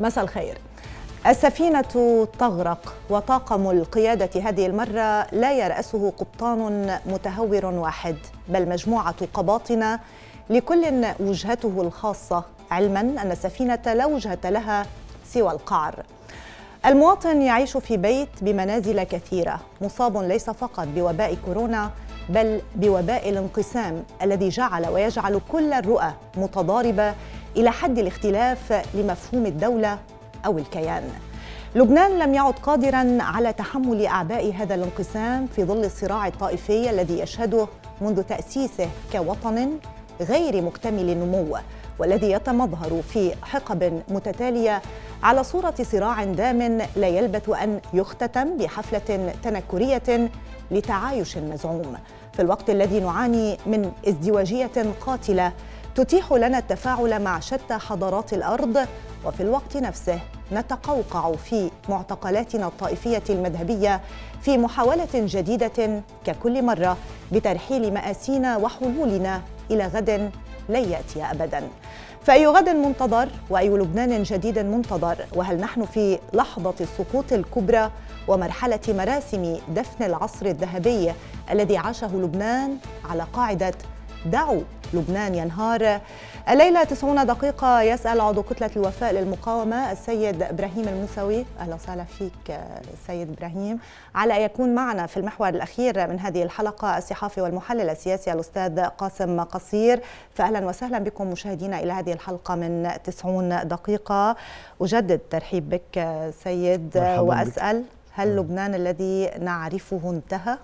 مساء الخير السفينة تغرق وطاقم القيادة هذه المرة لا يرأسه قبطان متهور واحد بل مجموعة قباطنة لكل وجهته الخاصة علما أن السفينة لا وجهة لها سوى القعر المواطن يعيش في بيت بمنازل كثيرة مصاب ليس فقط بوباء كورونا بل بوباء الانقسام الذي جعل ويجعل كل الرؤى متضاربة إلى حد الاختلاف لمفهوم الدولة أو الكيان لبنان لم يعد قادرا على تحمل أعباء هذا الانقسام في ظل الصراع الطائفي الذي يشهده منذ تأسيسه كوطن غير مكتمل النمو والذي يتمظهر في حقب متتاليه على صوره صراع دام لا يلبث ان يختتم بحفله تنكريه لتعايش مزعوم في الوقت الذي نعاني من ازدواجيه قاتله تتيح لنا التفاعل مع شتى حضارات الارض وفي الوقت نفسه نتقوقع في معتقلاتنا الطائفيه المذهبيه في محاوله جديده ككل مره بترحيل ماسينا وحلولنا الى غد لن ياتي ابدا فاي غد منتظر واي لبنان جديد منتظر وهل نحن في لحظه السقوط الكبرى ومرحله مراسم دفن العصر الذهبي الذي عاشه لبنان على قاعده دعوا لبنان ينهار الليلة 90 دقيقة يسأل عضو كتلة الوفاء للمقاومة السيد إبراهيم الموسوي أهلا وسهلا فيك سيد إبراهيم على أن يكون معنا في المحور الأخير من هذه الحلقة الصحافي والمحلل السياسي الأستاذ قاسم قصير فأهلا وسهلا بكم مشاهدينا إلى هذه الحلقة من 90 دقيقة أجدد ترحيب بك سيد وأسأل هل لبنان الذي نعرفه انتهى؟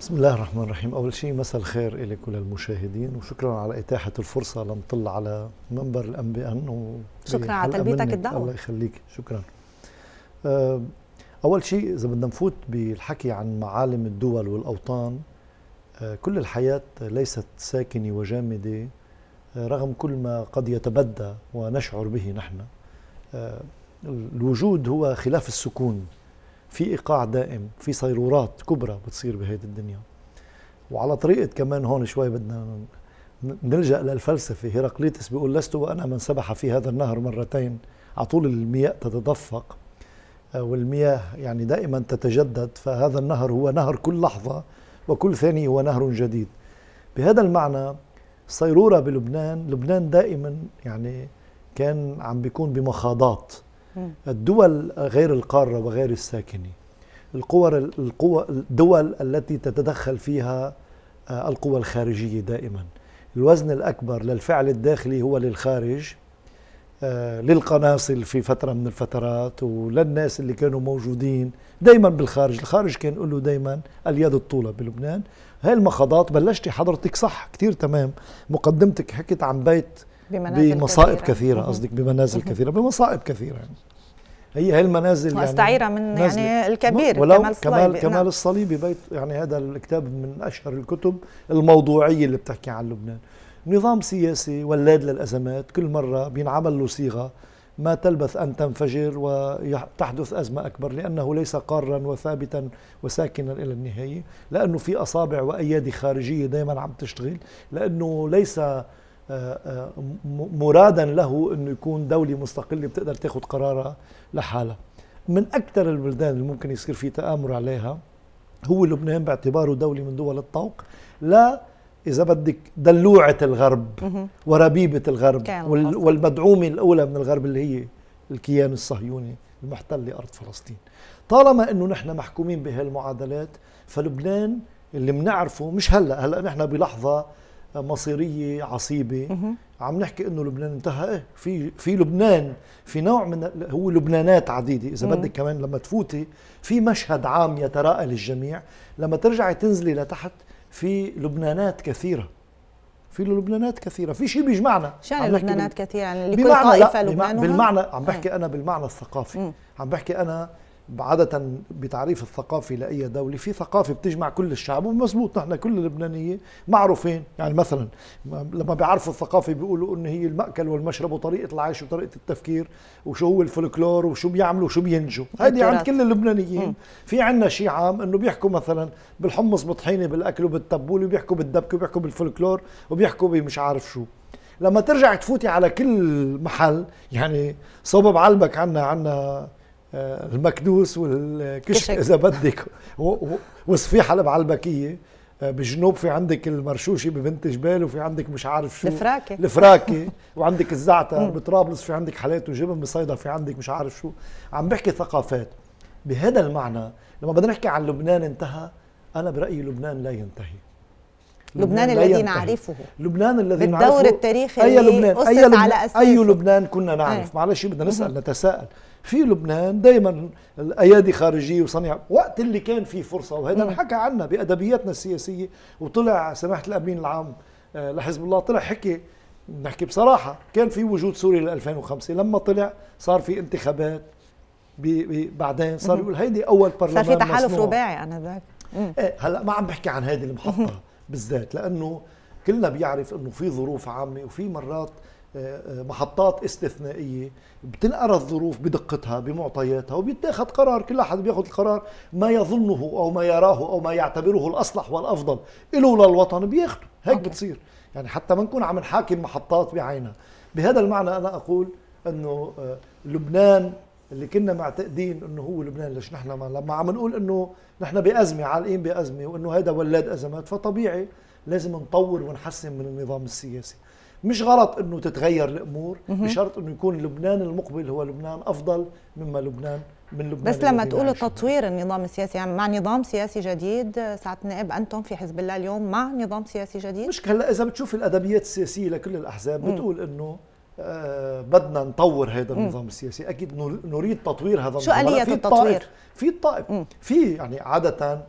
بسم الله الرحمن الرحيم أول شيء مساء الخير إليك المشاهدين وشكرا على إتاحة الفرصة لنطل على منبر الأم بي أن شكرا على تلبيتك الدعوة الله يخليك شكرا آه، أول شيء إذا بدنا نفوت بالحكي عن معالم الدول والأوطان آه، كل الحياة ليست ساكنة وجامدة آه، رغم كل ما قد يتبدى ونشعر به نحن الوجود هو خلاف السكون في ايقاع دائم في صيرورات كبرى بتصير بهيدي الدنيا وعلى طريقه كمان هون شوي بدنا نلجا للفلسفه هيراقليتس بيقول لست وانا من سبح في هذا النهر مرتين على طول المياه تتدفق آه، والمياه يعني دائما تتجدد فهذا النهر هو نهر كل لحظه وكل ثانيه هو نهر جديد بهذا المعنى الصيروره بلبنان لبنان دائما يعني كان عم بيكون بمخاضات الدول غير القارة وغير الساكنة القوى القوى الدول التي تتدخل فيها آه، القوى الخارجية دائما الوزن الأكبر للفعل الداخلي هو للخارج آه، للقناصل في فترة من الفترات وللناس اللي كانوا موجودين دايما بالخارج الخارج كان له دايما اليد الطولة بلبنان هاي المخاضات بلشتي حضرتك صح كتير تمام مقدمتك حكيت عن بيت بمنازل بمصائب كثيرة قصدك بمنازل كثيرة بمصائب كثيرة يعني. هي هي المنازل يعني مستعيره من يعني نازلة. يعني الكبير ولو كمال الصليبي كمال نعم. الصليبي بيت يعني هذا الكتاب من اشهر الكتب الموضوعيه اللي بتحكي عن لبنان نظام سياسي ولاد للازمات كل مره بينعمل له صيغه ما تلبث ان تنفجر وتحدث ازمه اكبر لانه ليس قارا وثابتا وساكنا الى النهايه لانه في اصابع وايادي خارجيه دائما عم تشتغل لانه ليس آه، آه، مرادا له انه يكون دوله مستقله بتقدر تاخذ قرارها لحالها من اكثر البلدان اللي ممكن يصير في تامر عليها هو لبنان باعتباره دوله من دول الطوق لا اذا بدك دلوعه الغرب وربيبه الغرب والمدعومه الاولى من الغرب اللي هي الكيان الصهيوني المحتل لارض فلسطين طالما انه نحن محكومين بهالمعادلات فلبنان اللي بنعرفه مش هلا هلا نحن بلحظه مصيريه عصيبه عم نحكي انه لبنان انتهى إيه؟ في في لبنان في نوع من هو لبنانات عديده اذا بدك كمان لما تفوتي في مشهد عام يتراءى للجميع لما ترجعي تنزلي لتحت في لبنانات كثيره في لبنانات كثيره في شيء بيجمعنا شان يعني لبنانات كثيره يعني لكل طائفه لبنانها بالمعنى عم بحكي انا بالمعنى الثقافي عم بحكي انا عادة بتعريف الثقافي لأي دولة في ثقافة بتجمع كل الشعب ومزبوط نحن كل اللبنانية معروفين يعني مثلا لما بيعرفوا الثقافة بيقولوا إن هي المأكل والمشرب وطريقة العيش وطريقة التفكير وشو هو الفولكلور وشو بيعملوا وشو بينجوا هذه عند كل اللبنانيين في عندنا شيء عام إنه بيحكوا مثلا بالحمص بطحينة بالأكل وبالتبول وبيحكوا بالدبكة وبيحكوا بالفولكلور وبيحكوا بمش عارف شو لما ترجع تفوتي على كل محل يعني صوب بعلبك عنا عنا آه، المكدوس والكشك اذا بدك وصفيحه المعلبكيه آه، بجنوب في عندك المرشوشي ببنت جبال وفي عندك مش عارف شو الفراكي الفراكي وعندك الزعتر بطرابلس في عندك حالات وجبن بصيدا في عندك مش عارف شو عم بحكي ثقافات بهذا المعنى لما بدنا نحكي عن لبنان انتهى انا برايي لبنان لا ينتهي لبنان, لبنان الذي نعرفه لبنان الذي نعرفه بالدور التاريخي أي لبنان أي لبنان على أساسه أي لبنان كنا نعرف إيه. معلش بدنا نسأل نتساءل في لبنان دائما الايادي خارجيه وصنيع وقت اللي كان في فرصه وهذا انحكى عنا بادبياتنا السياسيه وطلع سماحه الامين العام آه، لحزب الله طلع حكي نحكي بصراحه كان في وجود سوري ل 2005 لما طلع صار في انتخابات بي بي بعدين صار يقول هيدي اول برلمان صار في تحالف رباعي انا ذاك إيه هلا ما عم بحكي عن هذه المحطه بالذات لانه كلنا بيعرف انه في ظروف عامه وفي مرات آه، آه، محطات استثنائية بتنقرا الظروف بدقتها بمعطياتها وبيتاخذ قرار كل أحد بياخذ القرار ما يظنه أو ما يراه أو ما يعتبره الأصلح والأفضل إله للوطن بياخده هيك بتصير يعني حتى ما نكون عم نحاكم محطات بعينها بهذا المعنى أنا أقول أنه آه، لبنان اللي كنا معتقدين انه هو لبنان ليش نحن ما لما عم نقول انه نحن بازمه عالقين بازمه وانه هذا ولاد ازمات فطبيعي لازم نطور ونحسن من النظام السياسي مش غلط انه تتغير الامور بشرط انه يكون لبنان المقبل هو لبنان افضل مما لبنان من لبنان بس لما تقولوا تطوير النظام السياسي يعني مع نظام سياسي جديد ساعة النائب انتم في حزب الله اليوم مع نظام سياسي جديد مش هلا اذا بتشوف الادبيات السياسيه لكل الاحزاب بتقول انه آه بدنا نطور هذا النظام مم. السياسي اكيد نريد تطوير هذا شو النظام شو آلية التطوير في الطائف في يعني عاده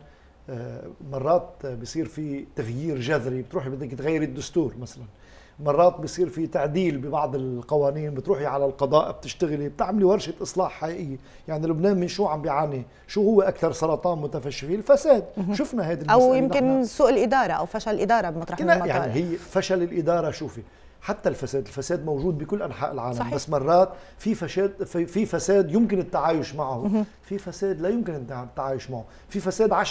آه، مرات بصير في تغيير جذري بتروحي بدك تغيري الدستور مثلا مرات بصير في تعديل ببعض القوانين بتروحي على القضاء بتشتغلي بتعملي ورشه اصلاح حقيقيه يعني لبنان من شو عم بيعاني شو هو اكثر سرطان متفشي فيه الفساد شفنا هذه المساله او يمكن سوء الاداره او فشل الاداره بمطرح من المطار يعني هي فشل الاداره شوفي حتى الفساد الفساد موجود بكل انحاء العالم صحيح. بس مرات في فساد في فساد يمكن التعايش معه في فساد لا يمكن التعايش معه في فساد 10%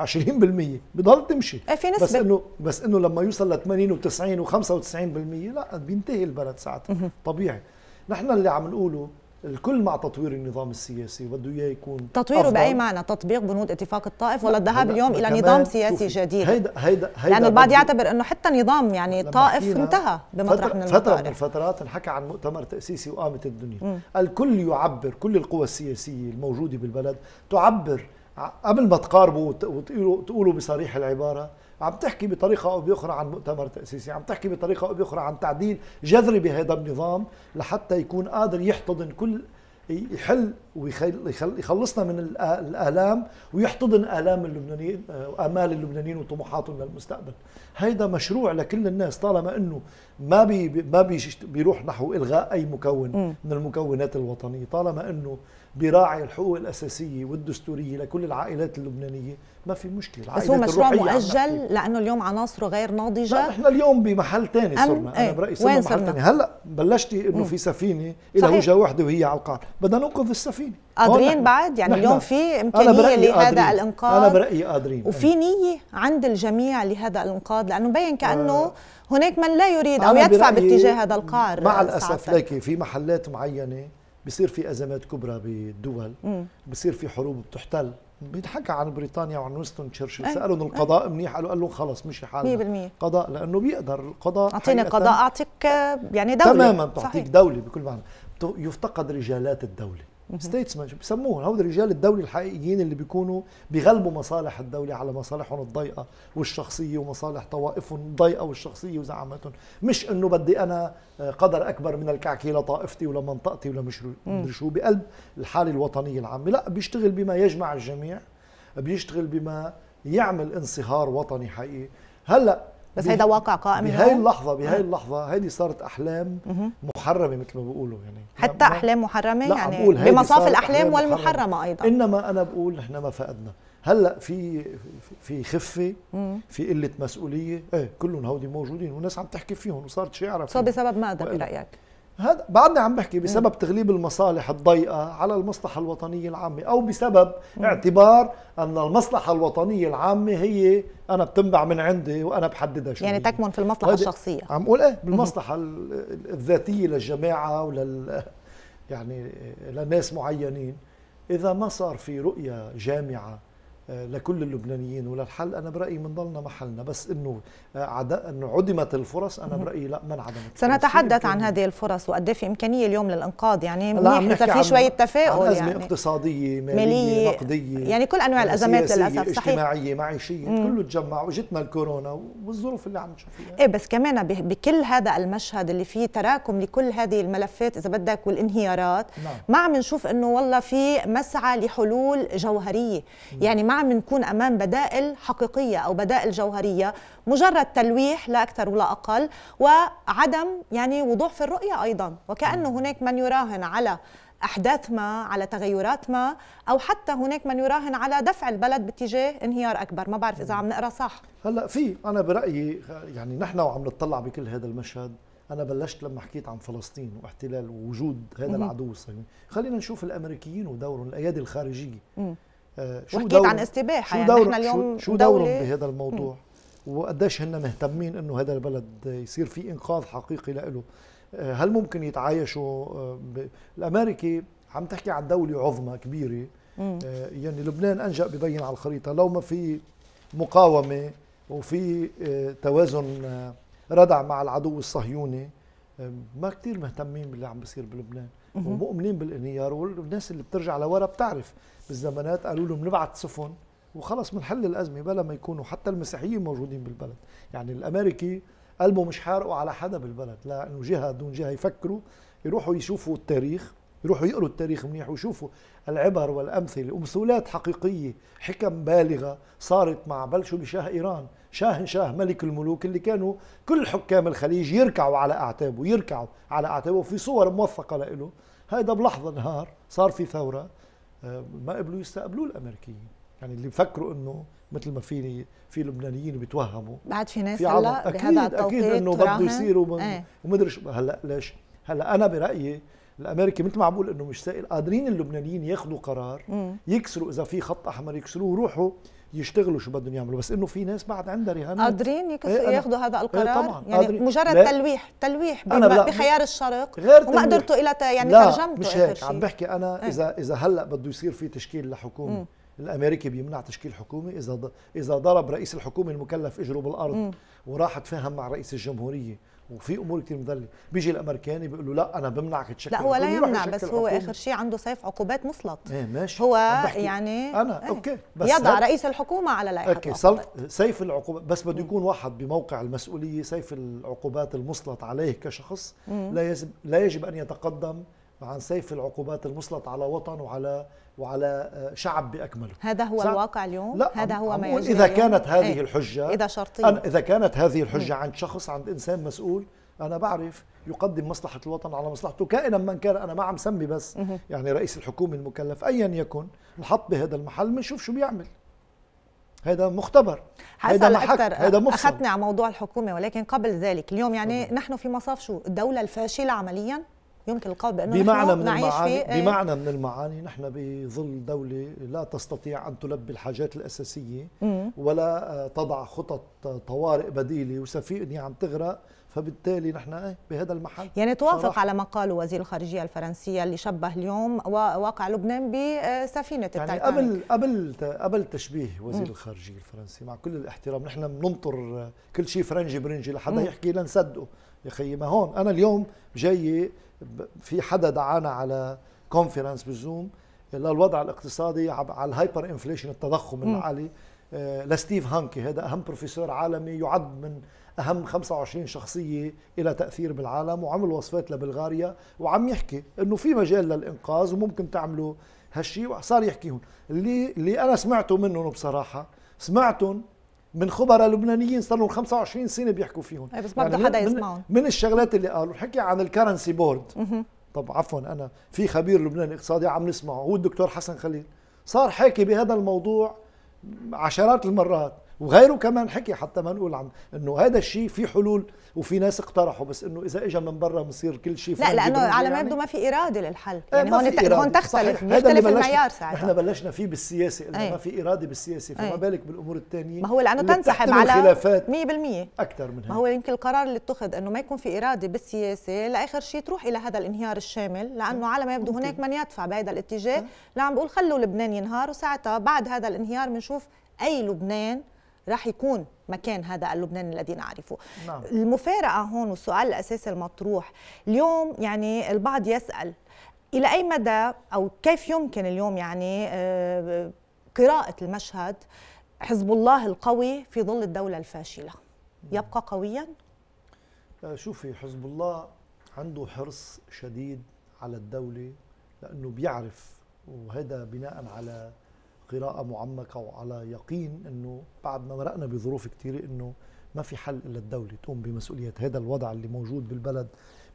15% 8% 20% بضل تمشي آه، في نسبة. بس انه بس انه لما يوصل ل 80 و90 و95% لا بينتهي البلد ساعتها طبيعي نحن اللي عم نقوله الكل مع تطوير النظام السياسي بده اياه يكون تطويره باي معنى تطبيق بنود اتفاق الطائف ولا الذهاب اليوم الى نظام سياسي توفي. جديد هيدا هيدا هيدا لانه يعني البعض يعتبر انه حتى نظام يعني طائف انتهى بمطرح من فتره من الفترات انحكى عن مؤتمر تاسيسي وقامت الدنيا م. الكل يعبر كل القوى السياسيه الموجوده بالبلد تعبر قبل ما تقاربوا وتقولوا بصريح العباره عم تحكي بطريقة أو بأخرى عن مؤتمر تأسيسي عم تحكي بطريقة أو بأخرى عن تعديل جذري بهذا النظام لحتى يكون قادر يحتضن كل يحل ويخلصنا من الآلام ويحتضن آلام اللبنانيين وآمال آه، اللبنانيين وطموحاتهم للمستقبل هيدا مشروع لكل الناس طالما أنه ما بي ما بيروح نحو إلغاء أي مكون من المكونات الوطنية طالما أنه بيراعي الحقوق الاساسيه والدستوريه لكل العائلات اللبنانيه ما في مشكله بس هو مشروع مؤجل لانه اليوم عناصره غير ناضجه لا احنا اليوم بمحل ثاني صرنا ايه؟ انا برايي صرنا محل ثاني هلا بلشتي انه في سفينه لها وجهه وحده وهي على القاع بدنا ننقذ السفينه قادرين بعد يعني اليوم في امكانيه لهذا الانقاذ انا برايي قادرين وفي نيه عند الجميع لهذا الانقاذ لانه مبين كانه آه هناك من لا يريد او يدفع باتجاه هذا القاع مع الاسف لكن في محلات معينه بصير في ازمات كبرى بالدول بصير في حروب بتحتل بيتحكى عن بريطانيا وعن وستون تشرشل سالهم القضاء منيح قالوا قال لهم خلص مشي حالنا 100% قضاء لانه بيقدر القضاء اعطيني قضاء اعطيك آه، يعني دوله تماما بتعطيك دوله بكل معنى يفتقد رجالات الدوله ستيتسمان بيسموهم هؤلاء الرجال الدولي الحقيقيين اللي بيكونوا بيغلبوا مصالح الدولة على مصالحهم الضيقة والشخصية ومصالح طوائفهم الضيقة والشخصية وزعاماتهم مش انه بدي انا آه، قدر اكبر من الكعكة لطائفتي ولا منطقتي ولا مدري شو بقلب الحالة الوطنية العامة لا بيشتغل بما يجمع الجميع بيشتغل بما يعمل انصهار وطني حقيقي هلا بس هيدا واقع قائم بهاي اللحظه بهاي اللحظه هيدي صارت احلام محرمه مثل ما بيقولوا يعني حتى ما احلام محرمه يعني بمصاف الاحلام والمحرمه ايضا انما انا بقول نحن ما فقدنا هلا في في خفه في قله مسؤوليه ايه كلهم هودي موجودين والناس عم تحكي فيهم وصارت عرفت صار بسبب ماذا برايك هذا بعدني عم بحكي بسبب تغليب المصالح الضيقة على المصلحة الوطنية العامة أو بسبب اعتبار أن المصلحة الوطنية العامة هي أنا بتنبع من عندي وأنا بحددها شو يعني تكمن في المصلحة الشخصية عم أقول إيه بالمصلحة الذاتية للجماعة ولل يعني لناس معينين إذا ما صار في رؤية جامعة آه، لكل اللبنانيين وللحل انا برايي بنضلنا محلنا بس انه آه، انه عدمت الفرص انا برايي لا ما انعدمت سنتحدث عن هذه الفرص وقد إيه في امكانيه اليوم للانقاذ يعني منيح اذا في شويه تفاؤل عن أزمة يعني اقتصاديه ماليه, مالية نقديه يعني كل انواع الازمات للاسف صحيح اجتماعيه معيشيه كله تجمع وجتنا الكورونا والظروف اللي عم نشوفها ايه بس كمان بكل هذا المشهد اللي فيه تراكم لكل هذه الملفات اذا بدك والانهيارات نعم. ما عم نشوف انه والله في مسعى لحلول جوهريه يعني ما عم نكون امام بدائل حقيقيه او بدائل جوهريه مجرد تلويح لا اكثر ولا اقل وعدم يعني وضوح في الرؤيه ايضا وكانه هناك من يراهن على احداث ما على تغيرات ما او حتى هناك من يراهن على دفع البلد باتجاه انهيار اكبر ما بعرف اذا عم نقرا صح هلا في انا برايي يعني نحن وعم نطلع بكل هذا المشهد انا بلشت لما حكيت عن فلسطين واحتلال ووجود هذا العدو الصهيوني خلينا نشوف الامريكيين ودورهم الايادي الخارجيه آه، شو دور عن استباحه يعني احنا اليوم شو دورهم بهذا الموضوع وقديش هن مهتمين انه هذا البلد يصير في انقاذ حقيقي له آه، هل ممكن يتعايشوا آه، الامريكي عم تحكي عن دوله عظمى كبيره يعني لبنان انجا ببين على الخريطه لو ما في مقاومه وفي توازن ردع مع العدو الصهيوني ما كثير مهتمين باللي عم بيصير بلبنان ومؤمنين بالانهيار والناس اللي بترجع لورا بتعرف بالزمانات قالوا لهم نبعث سفن وخلص بنحل الازمه بلا ما يكونوا حتى المسيحيين موجودين بالبلد يعني الامريكي قلبه مش حارقه على حدا بالبلد لانه جهه دون جهه يفكروا يروحوا يشوفوا التاريخ يروحوا يقروا التاريخ منيح ويشوفوا العبر والأمثلة ومثولات حقيقية حكم بالغة صارت مع بلشوا بشاه إيران شاهن شاه ملك الملوك اللي كانوا كل حكام الخليج يركعوا على أعتابه يركعوا على أعتابه وفي صور موثقة له هذا بلحظة نهار صار في ثورة آه، ما قبلوا يستقبلوه الأمريكيين يعني اللي بفكروا انه مثل ما في في لبنانيين بيتوهموا بعد في ناس هلا بهذا التوقيت اكيد انه بده يصير ايه. ومدري هلا ليش هلا انا برايي الامريكي مثل ما عم بقول انه مش سائل قادرين اللبنانيين ياخذوا قرار يكسروا اذا في خط احمر يكسروه ويروحوا يشتغلوا شو بدهم يعملوا بس انه في ناس بعد عندها رهان قادرين إيه، ياخذوا هذا إيه، القرار طبعا يعني قادرين. مجرد لا. تلويح تلويح أنا بخيار الشرق غير وما قدرتوا الى يعني لا ترجمته مش هيك عم بحكي انا ايه. اذا اذا هلا بده يصير في تشكيل لحكومه مم. الامريكي بيمنع تشكيل حكومه اذا اذا ضرب رئيس الحكومه المكلف اجره بالارض مم. وراح تفاهم مع رئيس الجمهوريه وفي امور كثير مدلله بيجي الامريكاني بيقول له لا انا بمنعك تشكل لا هو لا يمنع بس هو اخر شيء عنده سيف عقوبات مسلط ايه ماشي هو يعني انا ايه اوكي بس يضع رئيس الحكومه على لائحه اوكي سيف العقوبات بس بده يكون واحد بموقع المسؤوليه سيف العقوبات المسلط عليه كشخص لا يجب لا يجب ان يتقدم عن سيف العقوبات المسلط على وطن وعلى وعلى آه، شعب باكمله هذا هو الواقع اليوم لا هذا هو ما يجري اذا كانت هذه ايه؟ الحجه اذا شرطيه اذا كانت هذه الحجه إيه. عند شخص عند انسان مسؤول انا بعرف يقدم مصلحه الوطن على مصلحته كائنا من كان انا ما عم سمي بس يعني رئيس الحكومه المكلف ايا يكن نحط بهذا المحل بنشوف شو بيعمل هذا مختبر هذا محك هذا مفصل اخذتني على موضوع الحكومه ولكن قبل ذلك اليوم يعني نحن في مصاف شو الدوله الفاشله عمليا يمكن القول بانه بمعنى من المعاني في بمعنى من المعاني نحن بظل دوله لا تستطيع ان تلبي الحاجات الاساسيه ولا آه، تضع خطط آه، طوارئ بديله وسفينه عم تغرق فبالتالي نحن إيه، بهذا المحل يعني توافق صراحة. على ما قاله وزير الخارجيه الفرنسيه اللي شبه اليوم واقع لبنان بسفينه آه، يعني التايتانيك قبل قبل قبل تشبيه وزير الخارجيه الفرنسي مع كل الاحترام نحن بننطر كل شيء فرنجي برنجي لحدا يحكي لنصدقه يا خيي ما هون انا اليوم جاي في حدا دعانا على كونفرنس بالزوم للوضع الاقتصادي على الهايبر انفليشن التضخم العالي آه، لستيف هانكي هذا اهم بروفيسور عالمي يعد من اهم 25 شخصيه إلى تاثير بالعالم وعمل وصفات لبلغاريا وعم يحكي انه في مجال للانقاذ وممكن تعملوا هالشيء وصار يحكيهم اللي اللي انا سمعته منهم بصراحه سمعتهم من خبراء لبنانيين صار لهم 25 سنه بيحكوا فيهم إيه، بس ما يعني بده حدا يسمعهم من الشغلات اللي قالوا حكي عن الكرنسي بورد طب عفوا انا في خبير لبناني اقتصادي عم نسمعه هو الدكتور حسن خليل صار حاكي بهذا الموضوع عشرات المرات وغيره كمان حكي حتى ما نقول عن انه هذا الشيء في حلول وفي ناس اقترحوا بس انه اذا اجى من برا بصير كل شيء لا لانه على ما يعني. يبدو ما في اراده للحل إيه، يعني هون إرادة. هون تختلف بيختلف المعيار ساعتها احنا بلشنا فيه بالسياسه قلنا إيه. ما في اراده بالسياسه فما إيه. بالك بالامور الثانيه ما هو لانه تنسحب على 100% اكثر من هيك ما هو يمكن القرار اللي اتخذ انه ما يكون في اراده بالسياسه لاخر شيء تروح الى هذا الانهيار الشامل لانه على ما يبدو ممكن. هناك من يدفع بهذا الاتجاه لا عم بقول خلوا لبنان ينهار وساعتها بعد هذا الانهيار بنشوف اي لبنان راح يكون مكان هذا اللبناني الذي نعرفه نعم. المفارقة هون والسؤال الأساسي المطروح اليوم يعني البعض يسأل إلى أي مدى أو كيف يمكن اليوم يعني آه، قراءة المشهد حزب الله القوي في ظل الدولة الفاشلة نعم. يبقى قويا؟ شوفي حزب الله عنده حرص شديد على الدولة لأنه بيعرف وهذا بناء على قراءة معمقة وعلى يقين انه بعد ما مرقنا بظروف كثيرة انه ما في حل الا الدولة تقوم بمسؤوليات هذا الوضع اللي موجود بالبلد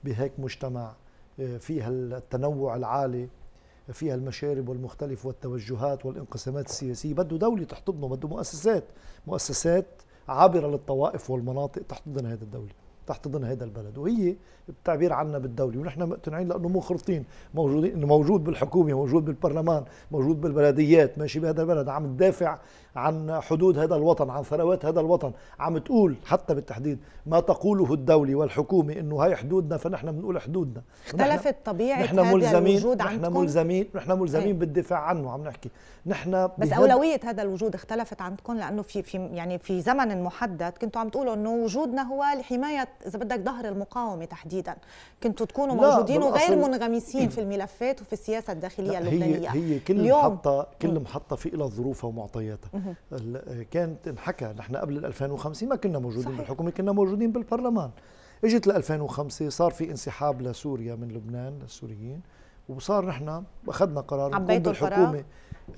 بهيك مجتمع آه، فيها التنوع العالي فيها المشارب والمختلف والتوجهات والانقسامات السياسية بده دولة تحتضنه بده مؤسسات مؤسسات عابرة للطوائف والمناطق تحتضن هذه الدولة تحتضن هذا البلد وهي التعبير عنا بالدولة ونحن مقتنعين لانه منخرطين موجودين انه موجود بالحكومه موجود بالبرلمان موجود بالبلديات ماشي بهذا البلد عم تدافع عن حدود هذا الوطن عن ثروات هذا الوطن عم تقول حتى بالتحديد ما تقوله الدولة والحكومه انه هاي حدودنا فنحن بنقول حدودنا اختلفت طبيعه نحن هذا ملزمين الوجود عندكم نحن ملزمين نحن ملزمين إيه. بالدفاع عنه عم نحكي نحن بس اولويه هذا الوجود اختلفت عندكم لانه في في يعني في زمن محدد كنتوا عم تقولوا انه وجودنا هو لحمايه اذا بدك ظهر المقاومه تحديدا كنتوا تكونوا موجودين وغير منغمسين في الملفات وفي السياسه الداخليه اللبنانيه هي, هي كل محطه كل محطه في لها ظروفها ومعطياتها كانت انحكى نحن قبل 2005 ما كنا موجودين صحيح. بالحكومه كنا موجودين بالبرلمان اجت ل 2005 صار في انسحاب لسوريا من لبنان للسوريين وصار نحن اخذنا قرار عبيتوا الحكومه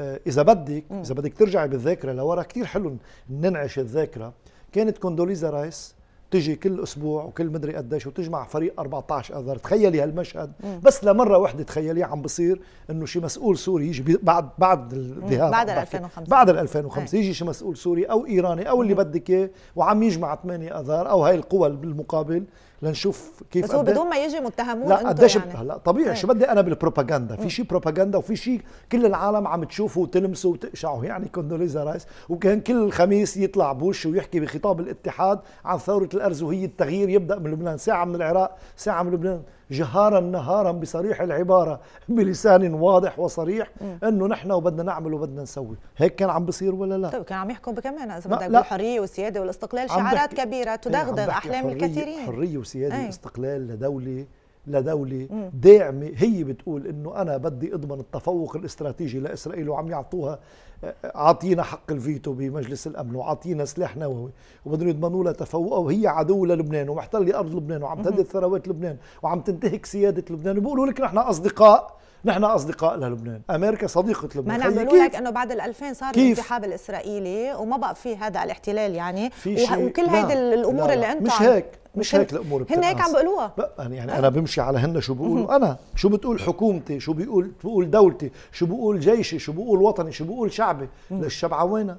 آه، اذا بدك اذا بدك ترجعي بالذاكره لورا كثير حلو ننعش الذاكره كانت كوندوليزا رايس تجي كل اسبوع وكل مدري قديش وتجمع فريق 14 اذار تخيلي هالمشهد مم. بس لمره واحده تخيلي عم بصير انه شي مسؤول سوري يجي بعد بعد الذهاب بعد 2005 بعد 2005 إيه. يجي شي مسؤول سوري او ايراني او اللي بدك اياه وعم يجمع 8 اذار او هاي القوى بالمقابل لنشوف كيف بس هو إيه. بدون ما يجي متهمون لا قديش يعني. لا طبيعي إيه. شو بدي انا بالبروباغندا في شيء بروباغندا وفي شيء كل العالم عم تشوفه وتلمسه وتقشعه يعني كوندوليزا رايس وكان كل الخميس يطلع بوش ويحكي بخطاب الاتحاد عن ثوره الارز وهي التغيير يبدا من لبنان ساعه من العراق ساعه من لبنان جهارا نهارا بصريح العبارة بلسان واضح وصريح أنه نحن وبدنا نعمل وبدنا نسوي هيك كان عم بصير ولا لا طيب كان عم يحكوا بكمان إذا بدك بالحرية والسيادة والاستقلال شعارات كبيرة تدغدغ أحلام الكثيرين حرية وسيادة إيه. واستقلال لدولة لدولة داعمة هي بتقول انه انا بدي اضمن التفوق الاستراتيجي لاسرائيل وعم يعطوها آه، عاطينا حق الفيتو بمجلس الامن وعاطينا سلاح نووي وبدهم يضمنوا لها تفوقها وهي عدو للبنان ومحتله ارض لبنان وعم تهدد ثروات لبنان وعم تنتهك سياده لبنان وبقولوا لك نحن اصدقاء نحن اصدقاء للبنان امريكا صديقه لبنان ما انا لك انه بعد ال2000 صار الانسحاب الاسرائيلي وما بقى في هذا الاحتلال يعني وكل نعم. هيدي الامور لا اللي انت مش هيك مش هيك الامور بتنقاس هن هيك عم بيقولوها يعني انا بمشي على هن شو بيقولوا انا شو بتقول حكومتي شو بيقول بقول دولتي شو بقول جيشي شو بقول وطني شو بقول شعبي للشبعه وينها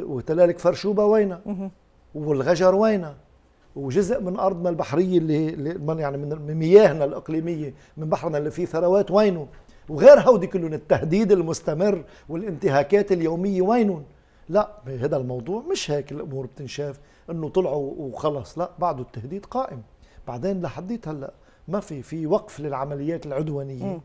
وتلالك فرشوبه وينها والغجر وينها وجزء من ارضنا البحريه اللي, اللي يعني من مياهنا الاقليميه من بحرنا اللي فيه ثروات وينه وغير هودي كلهم التهديد المستمر والانتهاكات اليوميه وينهم لا بهذا الموضوع مش هيك الامور بتنشاف انه طلعوا وخلص لا بعده التهديد قائم بعدين لحديت هلا ما في في وقف للعمليات العدوانيه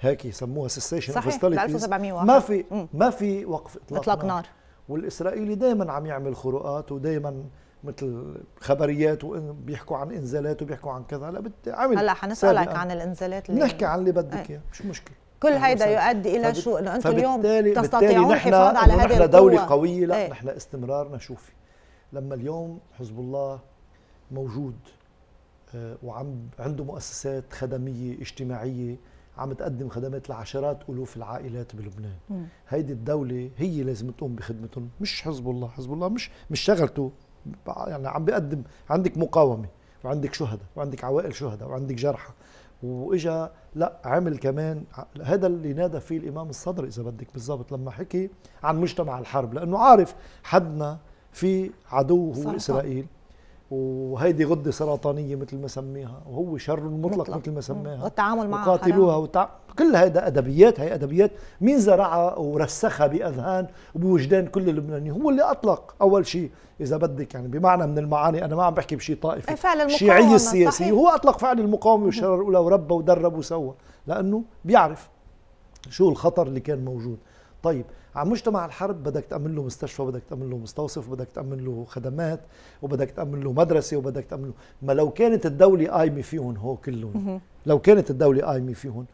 هيك يسموها سيسيشن صحيح 1701 ما في مم. ما في وقف اطلاق, إطلاق نار. نار والاسرائيلي دائما عم يعمل خروقات ودائما مثل خبريات وبيحكوا عن انزالات وبيحكوا عن كذا هلا عمل هلا حنسالك عن الانزالات اللي نحكي عن اللي بدك إيه. اياه مش مشكله كل يعني هيدا يؤدي الى شو انه انتم اليوم تستطيعون الحفاظ على هذه الدوله دولة قوية لا إيه. نحن استمرارنا شوفي لما اليوم حزب الله موجود آه، وعم عنده مؤسسات خدميه اجتماعيه عم تقدم خدمات لعشرات الوف العائلات بلبنان هيدي الدوله هي لازم تقوم بخدمتهم مش حزب الله حزب الله مش مش شغلته يعني عم بيقدم عندك مقاومه وعندك شهداء وعندك عوائل شهداء وعندك جرحى واجا لا عمل كمان هذا اللي نادى فيه الامام الصدر اذا بدك بالضبط لما حكي عن مجتمع الحرب لانه عارف حدنا في عدو هو سرطان. اسرائيل وهيدي غده سرطانيه مثل ما سميها وهو شر مطلق, مطلق. مثل ما سميها والتعامل معها وقاتلوها وتع... كل هيدا ادبيات هي ادبيات مين زرعها ورسخها باذهان وبوجدان كل اللبناني هو اللي اطلق اول شيء اذا بدك يعني بمعنى من المعاني انا ما عم بحكي بشيء طائفي فعل الشيعي السياسي هو اطلق فعل المقاومه والشر الاولى وربى ودرب وسوى لانه بيعرف شو الخطر اللي كان موجود طيب على مجتمع الحرب بدك تأمن له مستشفى بدك تأمن له مستوصف بدك تأمن له خدمات وبدك تأمن له مدرسة وبدك تأمن له ما لو كانت الدولة قايمة فيهم هو كلهم لو كانت الدولة قايمة فيهم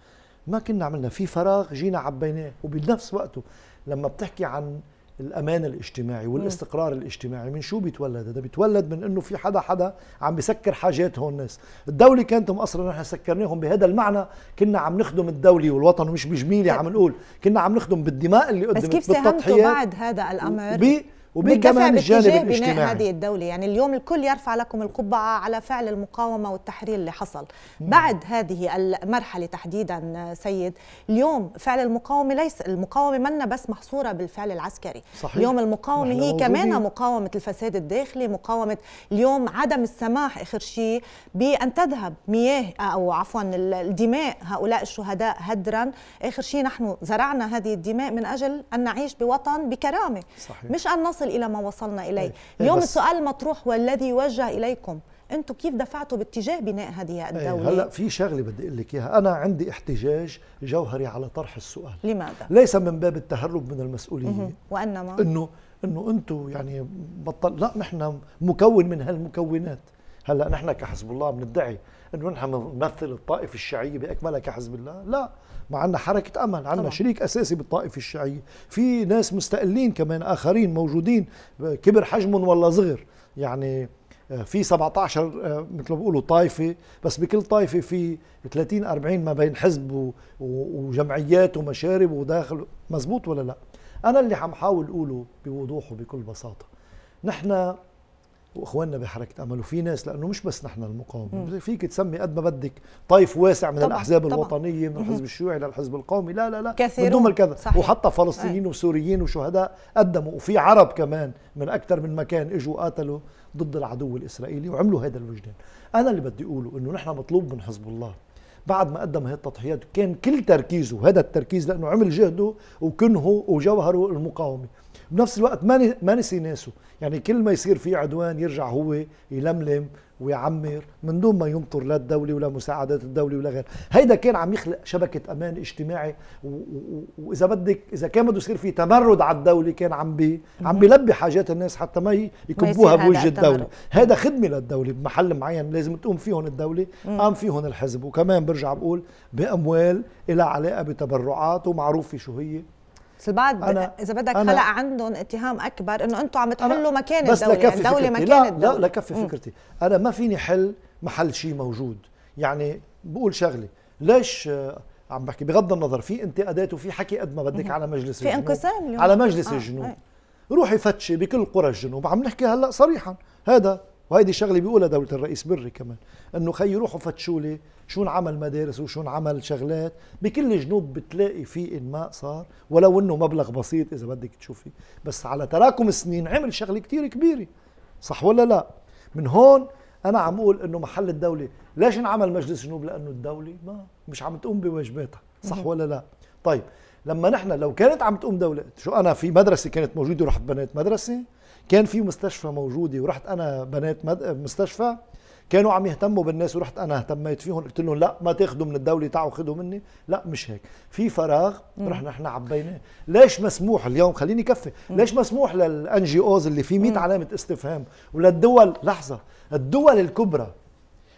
ما كنا عملنا في فراغ جينا عبيناه وبنفس وقته لما بتحكي عن الامان الاجتماعي والاستقرار الاجتماعي من شو بيتولد هذا بيتولد من انه في حدا حدا عم بسكر حاجات هون الناس الدوله كانت مقصره نحن سكرناهم بهذا المعنى كنا عم نخدم الدوله والوطن ومش بجميله عم نقول كنا عم نخدم بالدماء اللي قدمت بس كيف ساهمتوا بعد هذا الامر ومن كمان الجانب الاجتماعي هذه الدولة يعني اليوم الكل يرفع لكم القبعة على فعل المقاومة والتحرير اللي حصل مم. بعد هذه المرحلة تحديدا سيد اليوم فعل المقاومة ليس المقاومة منا بس محصورة بالفعل العسكري صحيح. اليوم المقاومة هي كمان مقاومة الفساد الداخلي مقاومة اليوم عدم السماح آخر شيء بأن تذهب مياه أو عفوا الدماء هؤلاء الشهداء هدرا آخر شيء نحن زرعنا هذه الدماء من أجل أن نعيش بوطن بكرامة صحيح. مش أن نصل نصل الى ما وصلنا اليه إيه، إيه، اليوم السؤال المطروح والذي يوجه اليكم انتم كيف دفعتوا باتجاه بناء هذه إيه، الدوله هلا في شغله بدي اقول لك اياها انا عندي احتجاج جوهري على طرح السؤال لماذا ليس من باب التهرب من المسؤوليه وانما انه انه انتم يعني بطل لا نحن مكون من هالمكونات هلا نحن كحزب الله بندعي انه نحن بنمثل الطائفه الشيعيه باكملها كحزب الله لا ما عندنا حركه امل عندنا شريك اساسي بالطائفه الشيعيه في ناس مستقلين كمان اخرين موجودين كبر حجمهم ولا صغر يعني آه، في 17 آه، مثل ما بيقولوا طائفه بس بكل طائفه في 30 40 ما بين حزب وجمعيات ومشارب وداخل مزبوط ولا لا انا اللي عم حاول اقوله بوضوح وبكل بساطه نحن واخواننا بحركه امل وفي ناس لانه مش بس نحن المقاومه فيك تسمي قد ما بدك طيف واسع من طبعًا الاحزاب طبعًا الوطنيه من الحزب الشيوعي للحزب القومي لا لا لا كثيرون الكذا وحتى فلسطينيين آه. وسوريين وشهداء قدموا وفي عرب كمان من اكثر من مكان اجوا قاتلوا ضد العدو الاسرائيلي وعملوا هذا الوجدان انا اللي بدي اقوله انه نحن مطلوب من حزب الله بعد ما قدم هذه التضحيات كان كل تركيزه هذا التركيز لانه عمل جهده وكنهه وجوهره المقاومه بنفس الوقت ما ما نسي ناسه يعني كل ما يصير في عدوان يرجع هو يلملم ويعمر من دون ما ينطر لا الدولة ولا مساعدات الدولة ولا غير هيدا كان عم يخلق شبكة أمان اجتماعي وإذا بدك إذا كان بده يصير في تمرد على الدولة كان عم بي عم بيلبي حاجات الناس حتى ما يكبوها بوجه الدولة هذا خدمة للدولة بمحل معين لازم تقوم فيهم الدولة قام فيهم الحزب وكمان برجع بقول بأموال لها علاقة بتبرعات ومعروف في شو هي بس البعض أنا اذا بدك خلق عندهم اتهام اكبر انه انتم عم تحلوا مكان الدوله بس لكفي يعني الدوله مكان لا الدولة. لا لكفي فكرتي انا ما فيني حل محل شيء موجود يعني بقول شغله ليش آه، عم بحكي بغض النظر في انتقادات وفي حكي قد ما بدك على مجلس في انقسام اليوم على مجلس آه. الجنوب آه. روحي فتشي بكل قرى الجنوب عم نحكي هلا صريحا هذا وهيدي شغله بيقولها دوله الرئيس بري كمان انه خي يروحوا فتشوا لي شو انعمل مدارس وشو انعمل شغلات بكل جنوب بتلاقي في انماء صار ولو انه مبلغ بسيط اذا بدك تشوفي بس على تراكم السنين عمل شغله كتير كبيره صح ولا لا من هون انا عم اقول انه محل الدوله ليش انعمل مجلس جنوب لانه الدوله ما مش عم تقوم بواجباتها صح ولا لا طيب لما نحن لو كانت عم تقوم دوله شو انا في مدرسه كانت موجوده رحت بنيت مدرسه كان في مستشفى موجوده ورحت انا بنات مد... مستشفى كانوا عم يهتموا بالناس ورحت انا اهتميت فيهم قلت لهم لا ما تاخذوا من الدوله تعوا خذوا مني لا مش هيك في فراغ رحنا احنا عبيناه ليش مسموح اليوم خليني كفي ليش مسموح للان جي اوز اللي في 100 علامه استفهام وللدول لحظه الدول الكبرى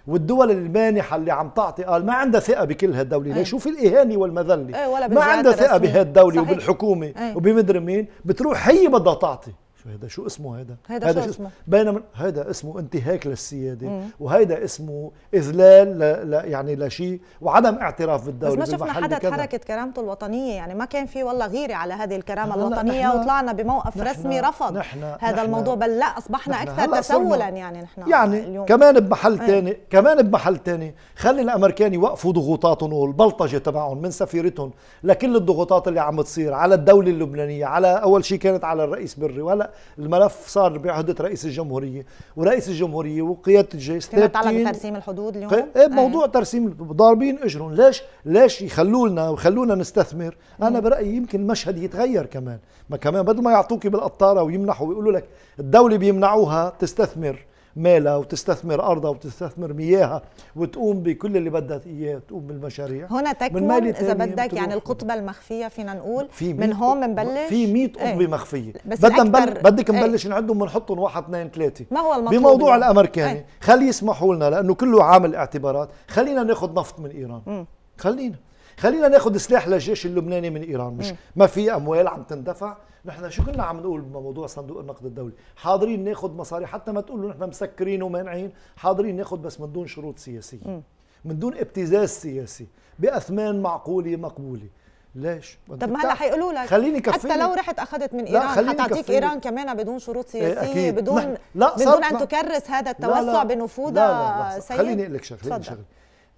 والدول المانحة اللي عم تعطي قال ما عندها ثقة بكل هالدولة أيه. شوف الإهانة والمذلة أيه ما عندها ثقة بهالدولة وبالحكومة أيه. وبمدري مين بتروح هي بدها تعطي شو هذا شو اسمه هذا هذا, هذا شو اسمه بينما هذا اسمه انتهاك للسياده مم. وهيدا اسمه اذلال ل... ل... يعني لشيء وعدم اعتراف بالدوله بس ما شفنا حدا تحركت كرامته الوطنيه يعني ما كان في والله غيره على هذه الكرامه الوطنيه نحن وطلعنا بموقف نحن رسمي رفض نحن هذا نحن الموضوع بل لا اصبحنا اكثر تسولا يعني نحن يعني اليوم. كمان بمحل ثاني ايه. كمان بمحل ثاني خلي الامريكان يوقفوا ضغوطاتهم والبلطجه تبعهم من سفيرتهم لكل الضغوطات اللي عم بتصير على الدوله اللبنانيه على اول شيء كانت على الرئيس بري ولا الملف صار بعهده رئيس الجمهوريه ورئيس الجمهوريه وقياده الجيش فيما يتعلق بترسيم الحدود اليوم ايه بموضوع أيه. ترسيم ضاربين اجرهم ليش ليش يخلوا لنا ويخلونا نستثمر انا برايي يمكن المشهد يتغير كمان ما كمان بدل ما يعطوك بالقطاره ويمنحوا ويقولوا لك الدوله بيمنعوها تستثمر مالها وتستثمر أرضها وتستثمر مياهها وتقوم بكل اللي بدها إياه تقوم بالمشاريع هنا تكمن إذا بدك يعني القطبة المخفية فينا نقول في من هون بنبلش في 100 قطبة ايه؟ مخفية بس بدنا بدك نبلش ايه؟ نعدهم بنحطهم واحد اثنين ثلاثة ما هو المطلوب بموضوع يعني؟ الأمريكاني ايه؟ خلي يسمحوا لنا لأنه كله عامل اعتبارات خلينا ناخذ نفط من إيران خلينا خلينا ناخذ سلاح للجيش اللبناني من ايران مش ما في اموال عم تندفع نحن شو كنا عم نقول بموضوع صندوق النقد الدولي حاضرين ناخذ مصاري حتى ما تقولوا نحن مسكرين ومانعين حاضرين ناخذ بس من دون شروط سياسيه من دون ابتزاز سياسي باثمان معقوله مقبوله ليش؟ طب ما هلا حيقولوا لك خليني كفيني. حتى لو رحت اخذت من ايران حتعطيك ايران كمان بدون شروط إيه، سياسيه أكيد. بدون لا. لا بدون ان تكرس هذا التوسع بنفوذها سيء خليني اقول لك شغله شغله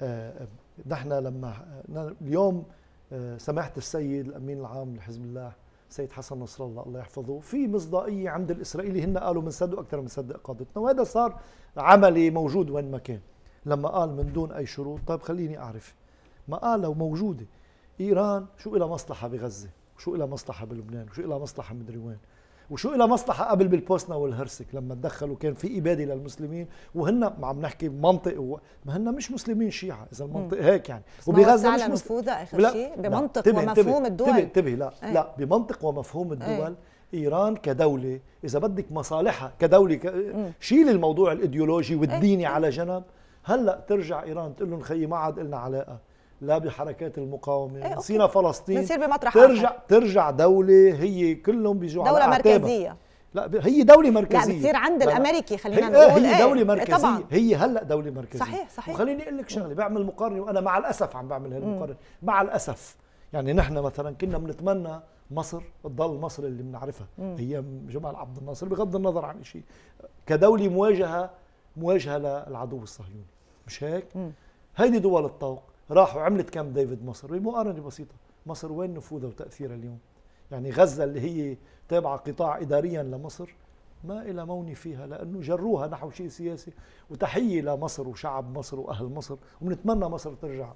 آه، نحن لما اليوم آه، سماحه السيد الامين العام لحزب الله سيد حسن نصر الله الله يحفظه في مصداقيه عند الاسرائيلي هن قالوا بنصدق اكثر من صدق قادتنا وهذا صار عملي موجود وين ما كان لما قال من دون اي شروط طيب خليني اعرف ما قال لو موجوده ايران شو لها مصلحه بغزه وشو لها مصلحه بلبنان وشو لها مصلحه مدري وين وشو إلى مصلحة قبل بالبوسنة والهرسك لما تدخلوا كان في إبادة للمسلمين وهن ما عم نحكي بمنطق و... ما هن مش مسلمين شيعة إذا المنطق هيك يعني وبغزة مش مسلمين آخر شيء بمنطق تبه ومفهوم تبه الدول انتبه لا ايه؟ لا بمنطق ومفهوم إيه. الدول أي. ايران كدوله اذا بدك مصالحها كدوله ك... شيل الموضوع الايديولوجي والديني إيه. على جنب هلا ترجع ايران تقول لهم خيي ما عاد لنا علاقه لا بحركات المقاومه إيه، نسينا فلسطين بنصير بمطرح ترجع أحد. ترجع دوله هي كلهم بيجوا على دوله مركزيه لا هي دولة مركزية لا بتصير عند الأمريكي خلينا نقول هي إيه، دولة إيه، مركزية طبعا. هي هلأ دولة مركزية صحيح صحيح وخليني أقول لك شغلة بعمل مقارنة وأنا مع الأسف عم بعمل هالمقارنة مع الأسف يعني نحن مثلا كنا بنتمنى مصر تضل مصر اللي بنعرفها أيام جمال عبد الناصر بغض النظر عن شيء كدولة مواجهة مواجهة للعدو الصهيوني مش هيك؟ هيدي دول الطوق راحوا عملت كامب ديفيد مصر بمقارنه بسيطه مصر وين نفوذها وتاثيرها اليوم يعني غزه اللي هي تابعه قطاع اداريا لمصر ما إلى موني فيها لأنه جروها نحو شيء سياسي وتحية لمصر وشعب مصر وأهل مصر وبنتمنى مصر ترجع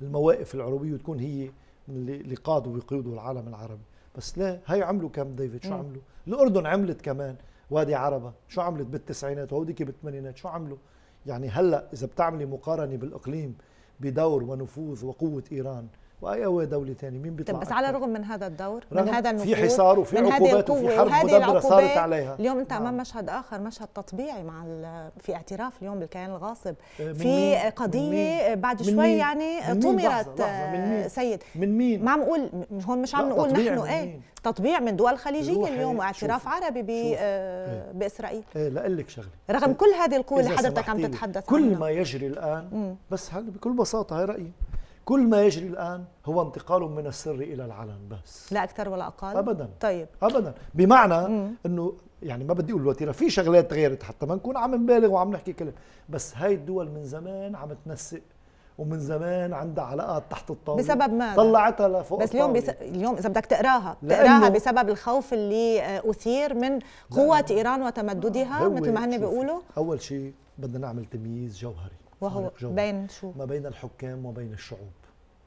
للمواقف العربية وتكون هي من اللي قادوا ويقودوا العالم العربي بس لا هي عملوا كام ديفيد شو عملوا الأردن عملت كمان وادي عربة شو عملت بالتسعينات وهوديك بالثمانينات شو عملوا يعني هلا إذا بتعملي مقارنة بالإقليم بدور ونفوذ وقوة إيران واي دولة ثانيه مين بيطلع طيب بس على الرغم من هذا الدور من هذا النفور في حصار وفي عقوبات وفي حرب مدمره صارت عليها اليوم انت امام نعم. مشهد اخر مشهد تطبيعي مع في اعتراف اليوم بالكيان الغاصب في قضيه بعد شوي يعني طمرت سيد من مين ما عم اقول هون مش عم نقول نحن ايه تطبيع من دول خليجيه اليوم واعتراف عربي ب آه إيه. باسرائيل ايه لاقول لك شغله رغم إيه. كل هذه القوة اللي حضرتك عم تتحدث كل ما يجري الان بس بكل بساطه هي رايي كل ما يجري الآن هو انتقال من السر إلى العلن بس لا أكثر ولا أقل أبدا طيب أبدا بمعنى أنه يعني ما بدي أقول الوتيره في شغلات تغيرت حتى ما نكون عم نبالغ وعم نحكي كلام بس هاي الدول من زمان عم تنسق ومن زمان عندها علاقات تحت الطاوله بسبب ماذا؟ طلعتها لفوق بس اليوم بس اليوم اذا بدك تقراها تقراها بسبب الخوف اللي آه، اثير من قوه ايران وتمددها مثل ما هن بيقولوا اول شيء بدنا نعمل تمييز جوهري وهو بين شو؟ ما بين الحكام وبين الشعوب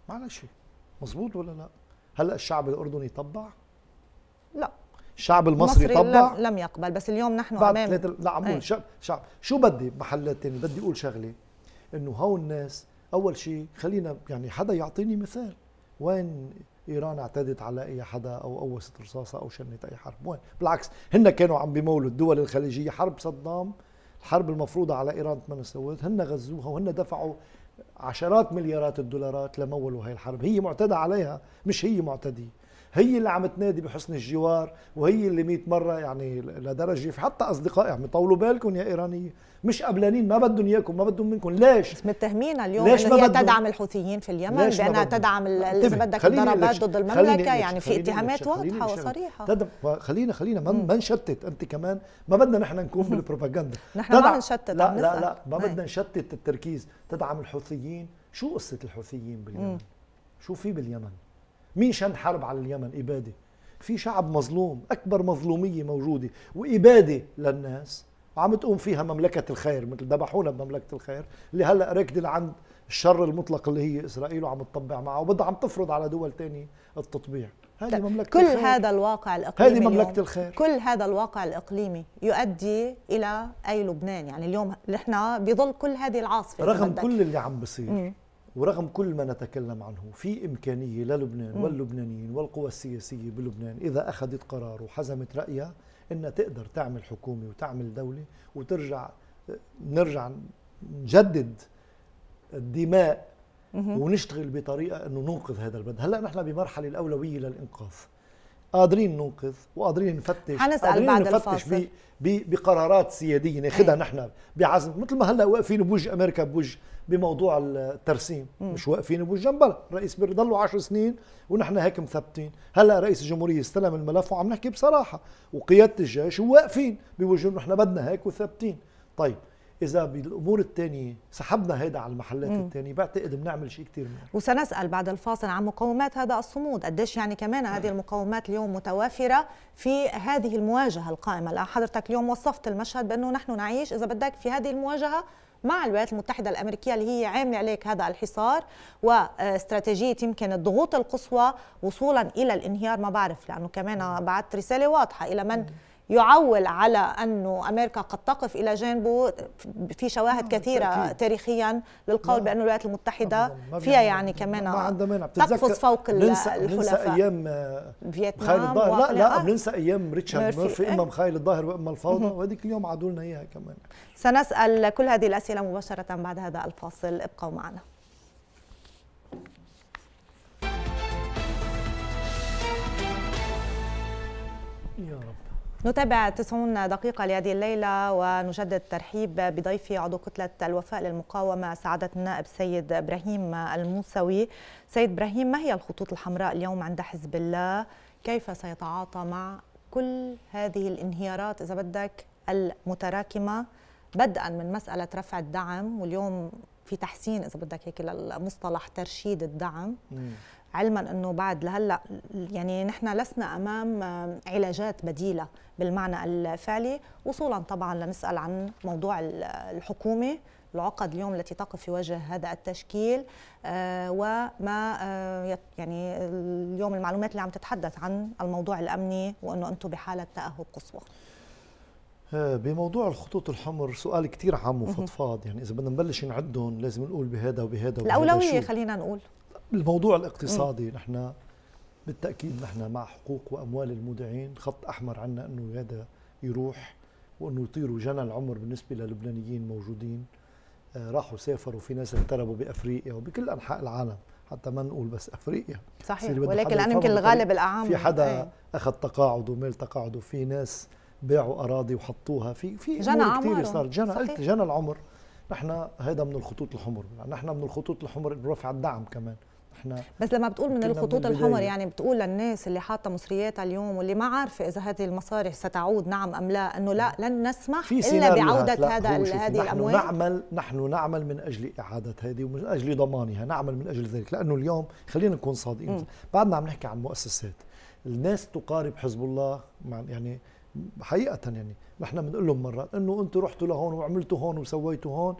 معلش مزبوط ولا لا؟ هلا الشعب الاردني طبع؟ لا الشعب المصري, المصري طبع لم, لم يقبل بس اليوم نحن بعد امام ثلاثة لا عم إيه. شعب, شعب شو بدي محلات ثانيه بدي اقول شغله انه هو الناس اول شيء خلينا يعني حدا يعطيني مثال وين ايران اعتدت على اي حدا او اوست رصاصه او شنت اي حرب وين بالعكس هن كانوا عم بيمولوا الدول الخليجيه حرب صدام الحرب المفروضة على إيران ما سوت هن غزوها وهن دفعوا عشرات مليارات الدولارات لمولوا هاي الحرب هي معتدى عليها مش هي معتدية هي اللي عم تنادي بحسن الجوار وهي اللي ميت مرة يعني لدرجة حتى أصدقائي عم يطولوا بالكم يا إيرانية مش قبلانين ما بدهم اياكم ما بدهم منكم ليش بس متهمين اليوم ليش ما هي تدعم الحوثيين في اليمن بانها تدعم اذا بدك الضربات ضد المملكه يعني في اتهامات واضحه وصريحه تدعم. خلينا خلينا ما نشتت انت كمان ما بدنا نحن نكون بالبروباغندا نحن ما نشتت لا لا لا ما بدنا نشتت التركيز تدعم الحوثيين شو قصه الحوثيين باليمن شو في باليمن مين شن حرب على اليمن اباده في شعب مظلوم اكبر مظلوميه موجوده واباده للناس وعم تقوم فيها مملكة الخير مثل ذبحونا بمملكة الخير اللي هلا راكدة لعند الشر المطلق اللي هي اسرائيل وعم تطبع معه وبدها عم تفرض على دول تانية التطبيع هذه طيب، مملكة كل الخير. هذا الواقع الاقليمي هذه مملكة اليوم. الخير كل هذا الواقع الاقليمي يؤدي الى اي لبنان يعني اليوم نحن بظل كل هذه العاصفة رغم كل اللي عم بصير مم. ورغم كل ما نتكلم عنه في إمكانية للبنان واللبنانيين والقوى السياسية بلبنان إذا أخذت قرار وحزمت رأيها انها تقدر تعمل حكومه وتعمل دوله وترجع نرجع نجدد الدماء ونشتغل بطريقه انه ننقذ هذا البلد، هلا نحن بمرحله الاولويه للانقاذ. قادرين ننقذ وقادرين نفتش حنسأل قادرين بعد نفتش بقرارات سياديه ناخذها إيه. نحن بعزم مثل ما هلا واقفين بوجه امريكا بوجه بموضوع الترسيم م. مش واقفين بوجه جنبها الرئيس بير ضلوا 10 سنين ونحن هيك مثبتين هلا رئيس الجمهوريه استلم الملف وعم نحكي بصراحه وقياده الجيش وواقفين بوجه نحن بدنا هيك وثابتين طيب اذا بالامور الثانيه سحبنا هيدا على المحلات الثانيه بعتقد بنعمل شيء كثير منيح وسنسال بعد الفاصل عن مقومات هذا الصمود قديش يعني كمان نعم. هذه المقومات اليوم متوافره في هذه المواجهه القائمه الان حضرتك اليوم وصفت المشهد بانه نحن نعيش اذا بدك في هذه المواجهه مع الولايات المتحدة الأمريكية اللي هي عاملة عليك هذا الحصار واستراتيجية يمكن الضغوط القصوى وصولا إلى الانهيار ما بعرف لأنه كمان نعم. بعت رسالة واضحة إلى من نعم. يعول على أنه أمريكا قد تقف إلى جانبه في شواهد نعم، كثيرة تأكيد. تاريخيا للقول نعم. بانه الولايات المتحدة فيها يعني كمان تقفز فوق ننسى الحلفاء بننسى أيام آه، فيتنام الظاهر لا لا بننسى أيام ريتشارد مورفي إما إيه؟ مخايل الظاهر وإما الفوضى وهذيك اليوم عادوا لنا إياها كمان سنسأل كل هذه الأسئلة مباشرة بعد هذا الفاصل ابقوا معنا يا رب نتابع 90 دقيقة لهذه الليلة ونجدد الترحيب بضيفي عضو كتلة الوفاء للمقاومة سعادة النائب سيد إبراهيم الموسوي سيد إبراهيم ما هي الخطوط الحمراء اليوم عند حزب الله كيف سيتعاطى مع كل هذه الانهيارات إذا بدك المتراكمة بدءا من مسألة رفع الدعم واليوم في تحسين إذا بدك هيك للمصطلح ترشيد الدعم مم. علما انه بعد لهلا يعني نحن لسنا امام علاجات بديله بالمعنى الفعلي وصولا طبعا لنسال عن موضوع الحكومه العقد اليوم التي تقف في وجه هذا التشكيل آه، وما آه، يعني اليوم المعلومات اللي عم تتحدث عن الموضوع الامني وانه انتم بحاله تاهب قصوى آه، بموضوع الخطوط الحمر سؤال كثير عام وفضفاض يعني اذا بدنا نبلش نعدهم لازم نقول بهذا وبهذا الاولويه خلينا نقول بالموضوع الاقتصادي نحن بالتاكيد نحن مع حقوق واموال المودعين خط احمر عنا انه هذا يروح وانه يطير جنى العمر بالنسبه للبنانيين موجودين آه، راحوا سافروا في ناس اغتربوا بافريقيا وبكل انحاء العالم حتى ما نقول بس افريقيا صحيح ولكن الان يمكن الغالب العام في حدا ايه. اخذ تقاعد ومال تقاعده في ناس باعوا اراضي وحطوها في في جنى كثير صار جنى قلت جنى العمر نحن هذا من الخطوط الحمر نحن من الخطوط الحمر رفع الدعم كمان احنا بس لما بتقول من الخطوط الحمر يعني بتقول للناس اللي حاطه مصرياتها اليوم واللي ما عارفه اذا هذه المصاري ستعود نعم ام لا انه لا لن نسمح الا بعوده هذا هذه الاموال نحن نعمل نحن نعمل من اجل اعاده هذه ومن اجل ضمانها نعمل من اجل ذلك لانه اليوم خلينا نكون صادقين بعدنا عم نحكي عن مؤسسات الناس تقارب حزب الله مع يعني حقيقه يعني نحن بنقول لهم مرات انه انتم رحتوا لهون وعملتوا هون وسويتوا هون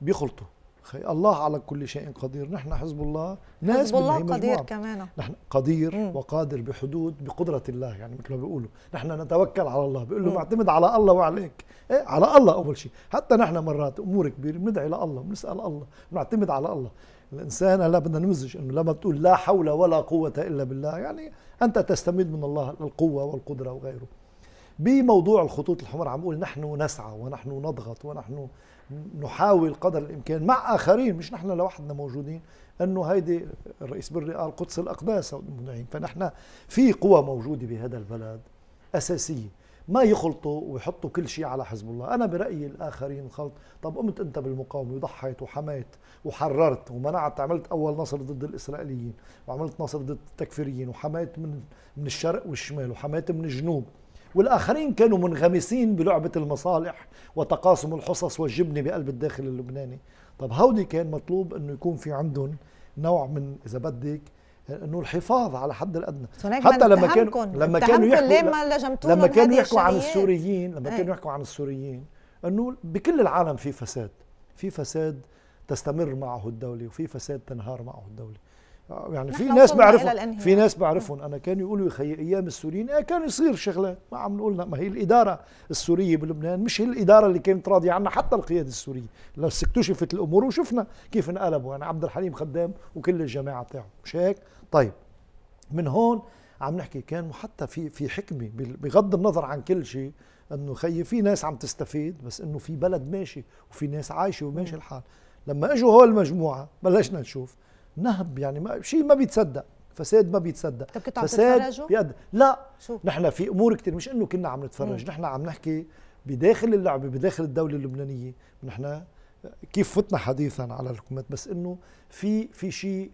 بيخلطوا الله على كل شيء قدير نحن حزب الله ناس حزب الله قدير كمان نحن قدير مم. وقادر بحدود بقدرة الله يعني مثل ما بيقولوا نحن نتوكل على الله بيقول له معتمد على الله وعليك إيه؟ على الله أول شيء حتى نحن مرات أمور كبيرة بندعي لله بنسأل الله بنعتمد على الله الإنسان هلا بدنا نمزج إنه لما بتقول لا حول ولا قوة إلا بالله يعني أنت تستمد من الله القوة والقدرة وغيره بموضوع الخطوط الحمر عم بقول نحن نسعى ونحن نضغط ونحن نحاول قدر الامكان مع اخرين مش نحن لوحدنا موجودين انه هيدي الرئيس بري قال قدس الاقداس فنحن في قوى موجوده بهذا البلد اساسيه ما يخلطوا ويحطوا كل شيء على حزب الله أنا برأيي الآخرين خلط طب قمت أنت بالمقاومة وضحيت وحميت وحررت ومنعت عملت أول نصر ضد الإسرائيليين وعملت نصر ضد التكفيريين وحميت من, من الشرق والشمال وحميت من الجنوب والآخرين كانوا منغمسين بلعبة المصالح وتقاسم الحصص والجبنة بقلب الداخل اللبناني طب هودي كان مطلوب أنه يكون في عندهم نوع من إذا بدك انه الحفاظ على حد الادنى حتى لما كانوا لما كانوا يحكوا لما كانوا يحكوا عن السوريين لما إيه. كانوا يحكوا عن السوريين انه بكل العالم في فساد في فساد تستمر معه الدوله وفي فساد تنهار معه الدوله آه، يعني في ناس بعرفهم في ناس بعرفهم انا كانوا يقولوا يا خي ايام السوريين ايه كان يصير شغلات ما عم نقول ما هي الاداره السوريه بلبنان مش هي الاداره اللي كانت راضيه عنها حتى القياده السوريه بس اكتشفت الامور وشفنا كيف انقلبوا يعني عبد الحليم خدام وكل الجماعه تاعه مش هيك طيب من هون عم نحكي كان حتى في في حكمه بغض النظر عن كل شيء انه خيي في ناس عم تستفيد بس انه في بلد ماشي وفي ناس عايشه وماشي الحال لما اجوا هول المجموعه بلشنا نشوف نهب يعني ما شيء ما بيتصدق فساد ما بيتصدق طيب كنتوا عم تتفرجوا؟ لا شو؟ نحن في امور كثير مش انه كنا عم نتفرج مم. نحن عم نحكي بداخل اللعبه بداخل الدوله اللبنانيه نحن كيف فتنا حديثا على الحكومات بس انه في في شيء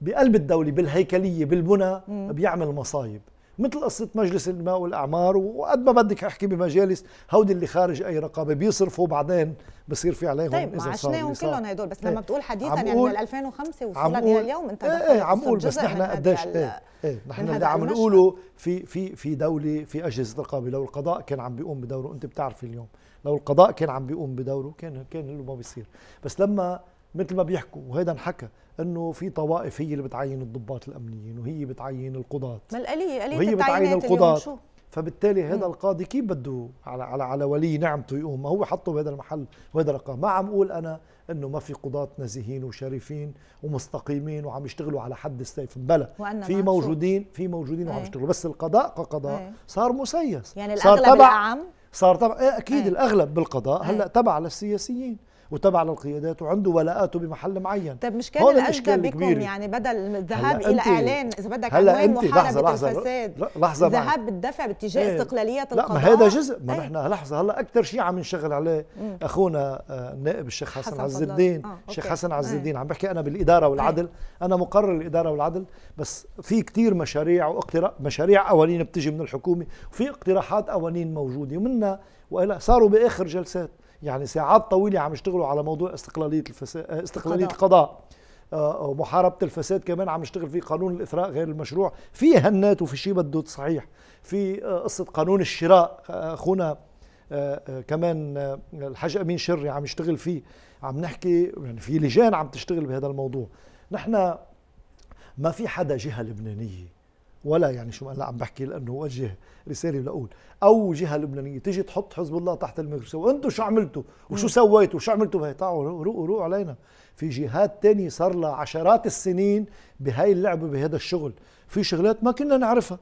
بقلب الدوله بالهيكليه بالبنى بيعمل مصايب مثل قصه مجلس الماء والاعمار وقد ما بدك احكي بمجالس هودي اللي خارج اي رقابه بيصرفوا بعدين بصير في عليهم طيب اذا صار عشناهم كلهم هدول بس لما إيه. بتقول حديثا يعني من 2005 وصولا الى اليوم انت ايه ايه عم قول بس نحن قديش ايه ايه نحن اللي عم نقوله في في في دوله في اجهزه رقابه لو القضاء كان عم بيقوم بدوره انت بتعرفي اليوم لو القضاء كان عم بيقوم بدوره كان كان له ما بيصير بس لما مثل ما بيحكوا وهيدا انحكى انه في طوائف هي اللي بتعين الضباط الامنيين وهي بتعين القضاة ما الاليه اليه وهي بتعين القضاة فبالتالي هذا القاضي كيف بده على على على ولي نعمته يقوم هو حطه بهذا المحل وهذا الرقم ما عم اقول انا انه ما في قضاة نزيهين وشريفين ومستقيمين وعم يشتغلوا على حد السيف بلا في موجودين في موجودين وعم إيه. يشتغلوا بس القضاء كقضاء إيه. صار مسيس يعني الاغلب صار تبع ايه صار تبع اكيد إيه. الاغلب بالقضاء هلا تبع للسياسيين وتبع للقيادات وعنده ولاءاته بمحل معين طب مش كان الاشجى بكم الكبير. يعني بدل الذهاب الى اعلان اذا بدك عنوان محاربه الفساد لحظه الذهاب بالدفع باتجاه ايه استقلاليه القضاء لا ما هذا جزء ما نحن ايه لحظه هلا اكثر شيء عم نشغل عليه مم. اخونا آه، النائب الشيخ حسن, حسن عز الدين آه، الشيخ حسن إيه. عز الدين عم بحكي انا بالاداره والعدل إيه. انا مقرر الاداره والعدل بس في كثير مشاريع واقتراح مشاريع قوانين بتجي من الحكومه وفي اقتراحات قوانين موجوده ومنها والى صاروا باخر جلسات يعني ساعات طويله عم يشتغلوا على موضوع استقلاليه الفساد آه، استقلاليه القضاء آه، آه، ومحاربه الفساد كمان عم يشتغل في قانون الاثراء غير المشروع في هنات وفي شيء بده صحيح في قصه قانون الشراء اخونا كمان الحاج امين شري عم يشتغل فيه عم نحكي يعني في لجان عم تشتغل بهذا الموضوع نحن ما في حدا جهه لبنانيه ولا يعني شو انا عم بحكي لانه وجه رساله لاقول او جهه لبنانيه تيجي تحط حزب الله تحت الميكروسكوب وانتم شو عملتوا وشو سويتوا وشو عملتوا بهي تعالوا روقوا روقوا علينا في جهات تانية صار لها عشرات السنين بهاي اللعبه بهذا الشغل في شغلات ما كنا نعرفها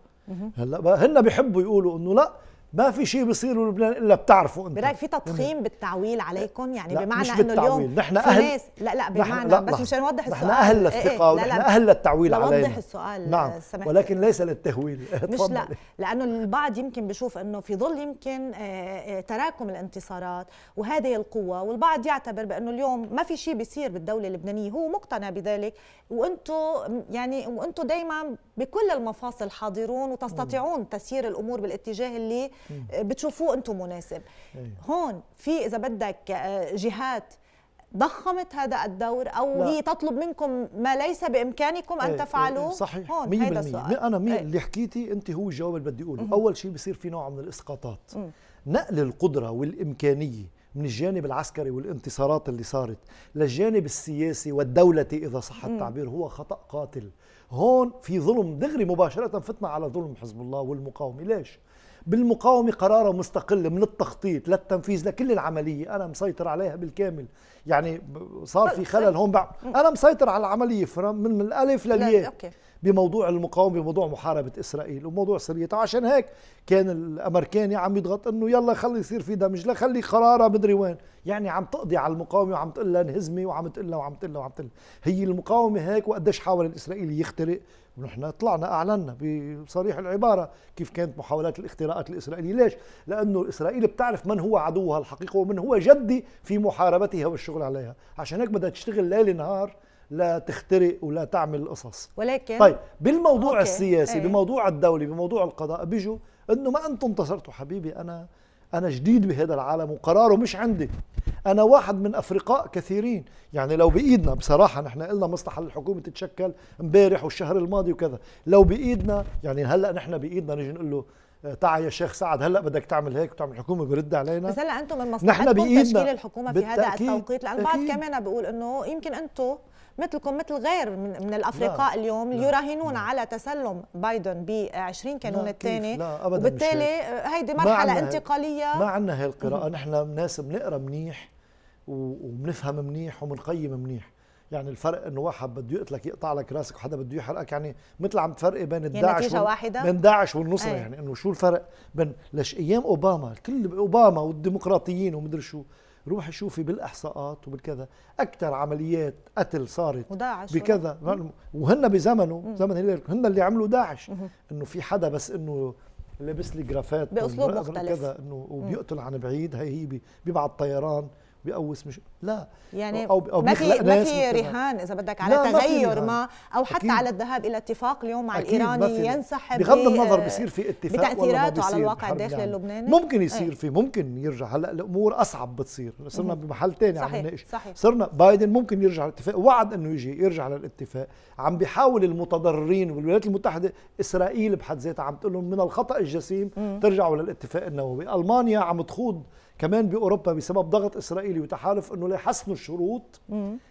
هلا هن بيحبوا يقولوا انه لا ما في شيء بيصير بلبنان الا بتعرفه انت برايك في تضخيم بالتعويل عليكم يعني لا بمعنى مش انه اليوم نحن اهل ناس لا لا بمعنى لا بس مشان نوضح السؤال نحن اهل للثقه ايه, إيه، لا لا اهل للتعويل علينا نوضح السؤال نعم آه، ولكن ليس للتهويل مش لا لانه البعض يمكن بشوف انه في ظل يمكن آه، آه، تراكم الانتصارات وهذه القوة والبعض يعتبر بانه اليوم ما في شيء بيصير بالدولة اللبنانية هو مقتنع بذلك وانتوا يعني وانتوا دائما بكل المفاصل حاضرون وتستطيعون تسيير الامور بالاتجاه اللي آه، بتشوفوه انتم مناسب أيوه. هون في اذا بدك آه، جهات ضخمت هذا الدور او لا. هي تطلب منكم ما ليس بامكانكم ان إيه، إيه، تفعلوه صحيح هون 100% هيدا السؤال. انا مين إيه. اللي حكيتي انت هو الجواب اللي بدي اقوله اول شيء بصير في نوع من الاسقاطات مم. نقل القدره والامكانيه من الجانب العسكري والانتصارات اللي صارت للجانب السياسي والدولتي إذا صح التعبير هو خطأ قاتل هون في ظلم دغري مباشرة فتنا على ظلم حزب الله والمقاومة ليش؟ بالمقاومة قرارة مستقلة من التخطيط للتنفيذ لكل العملية أنا مسيطر عليها بالكامل يعني صار في طيب، خلل طيب. هون بعد أنا مسيطر على العملية من الألف للياء بموضوع المقاومه بموضوع محاربه اسرائيل وموضوع سرية عشان هيك كان الامريكاني عم يضغط انه يلا خلي يصير في دمج لا خلي قرارها مدري وين يعني عم تقضي على المقاومه وعم تقول لها انهزمي وعم تقول لها وعم تقول لها وعم تقول هي المقاومه هيك وقديش حاول الاسرائيلي يخترق ونحن طلعنا اعلنا بصريح العباره كيف كانت محاولات الاختراقات الاسرائيليه ليش لانه اسرائيل بتعرف من هو عدوها الحقيقي ومن هو جدي في محاربتها والشغل عليها عشان هيك بدها تشتغل ليل نهار لا تخترق ولا تعمل قصص ولكن طيب بالموضوع أوكي. السياسي أي. بموضوع الدولي بموضوع القضاء بيجوا انه ما انتم انتصرتوا حبيبي انا انا جديد بهذا العالم وقراره مش عندي انا واحد من افرقاء كثيرين يعني لو بايدنا بصراحه نحن قلنا مصلحه للحكومه تتشكل امبارح والشهر الماضي وكذا لو بايدنا يعني هلا نحن بايدنا نجي نقول له آه، تعا يا شيخ سعد هلا بدك تعمل هيك وتعمل حكومه برد علينا بس هلا انتم من مصلحتكم تشكيل الحكومه في هذا التوقيت لان البعض كمان بيقول انه يمكن انتم مثلكم مثل غير من, من الافرقاء لا اليوم لا يراهنون لا على تسلم بايدن ب 20 كانون الثاني وبالتالي آه، هيدي مرحله انتقاليه ما عندنا هي القراءه نحن ناس بنقرا منيح وبنفهم منيح وبنقيم منيح يعني الفرق انه واحد بده يقتلك يقطع لك راسك وحدا بده يحرقك يعني مثل عم تفرقي بين يعني الداعش يعني واحده بين داعش والنصره أي. يعني انه شو الفرق بين ليش ايام اوباما كل اوباما والديمقراطيين ومدري شو روحي شوفي بالاحصاءات وبالكذا اكثر عمليات قتل صارت وداعش بكذا وهن بزمنه مم. زمن هلال هن اللي عملوا داعش انه في حدا بس انه لابس لي جرافات باسلوب مختلف كذا انه وبيقتل عن بعيد هي هي بيبعت طيران بقوس مش لا يعني أو أو ما في ما في رهان اذا بدك على تغير ما, ما او حتى أكيد. على الذهاب الى اتفاق اليوم مع الايراني ينسحب بغض النظر آه، بصير في اتفاق بتاثيراته على الواقع الداخلي يعني. اللبناني ممكن إيه. يصير ايه؟ في ممكن يرجع هلا الامور اصعب بتصير صرنا بمحل ثاني عم نناقش صرنا بايدن ممكن يرجع للاتفاق وعد انه يجي يرجع للاتفاق عم بيحاول المتضررين والولايات المتحده اسرائيل بحد ذاتها عم تقول لهم من الخطا الجسيم ترجعوا للاتفاق النووي المانيا عم تخوض كمان باوروبا بسبب ضغط اسرائيلي وتحالف انه ليحسنوا الشروط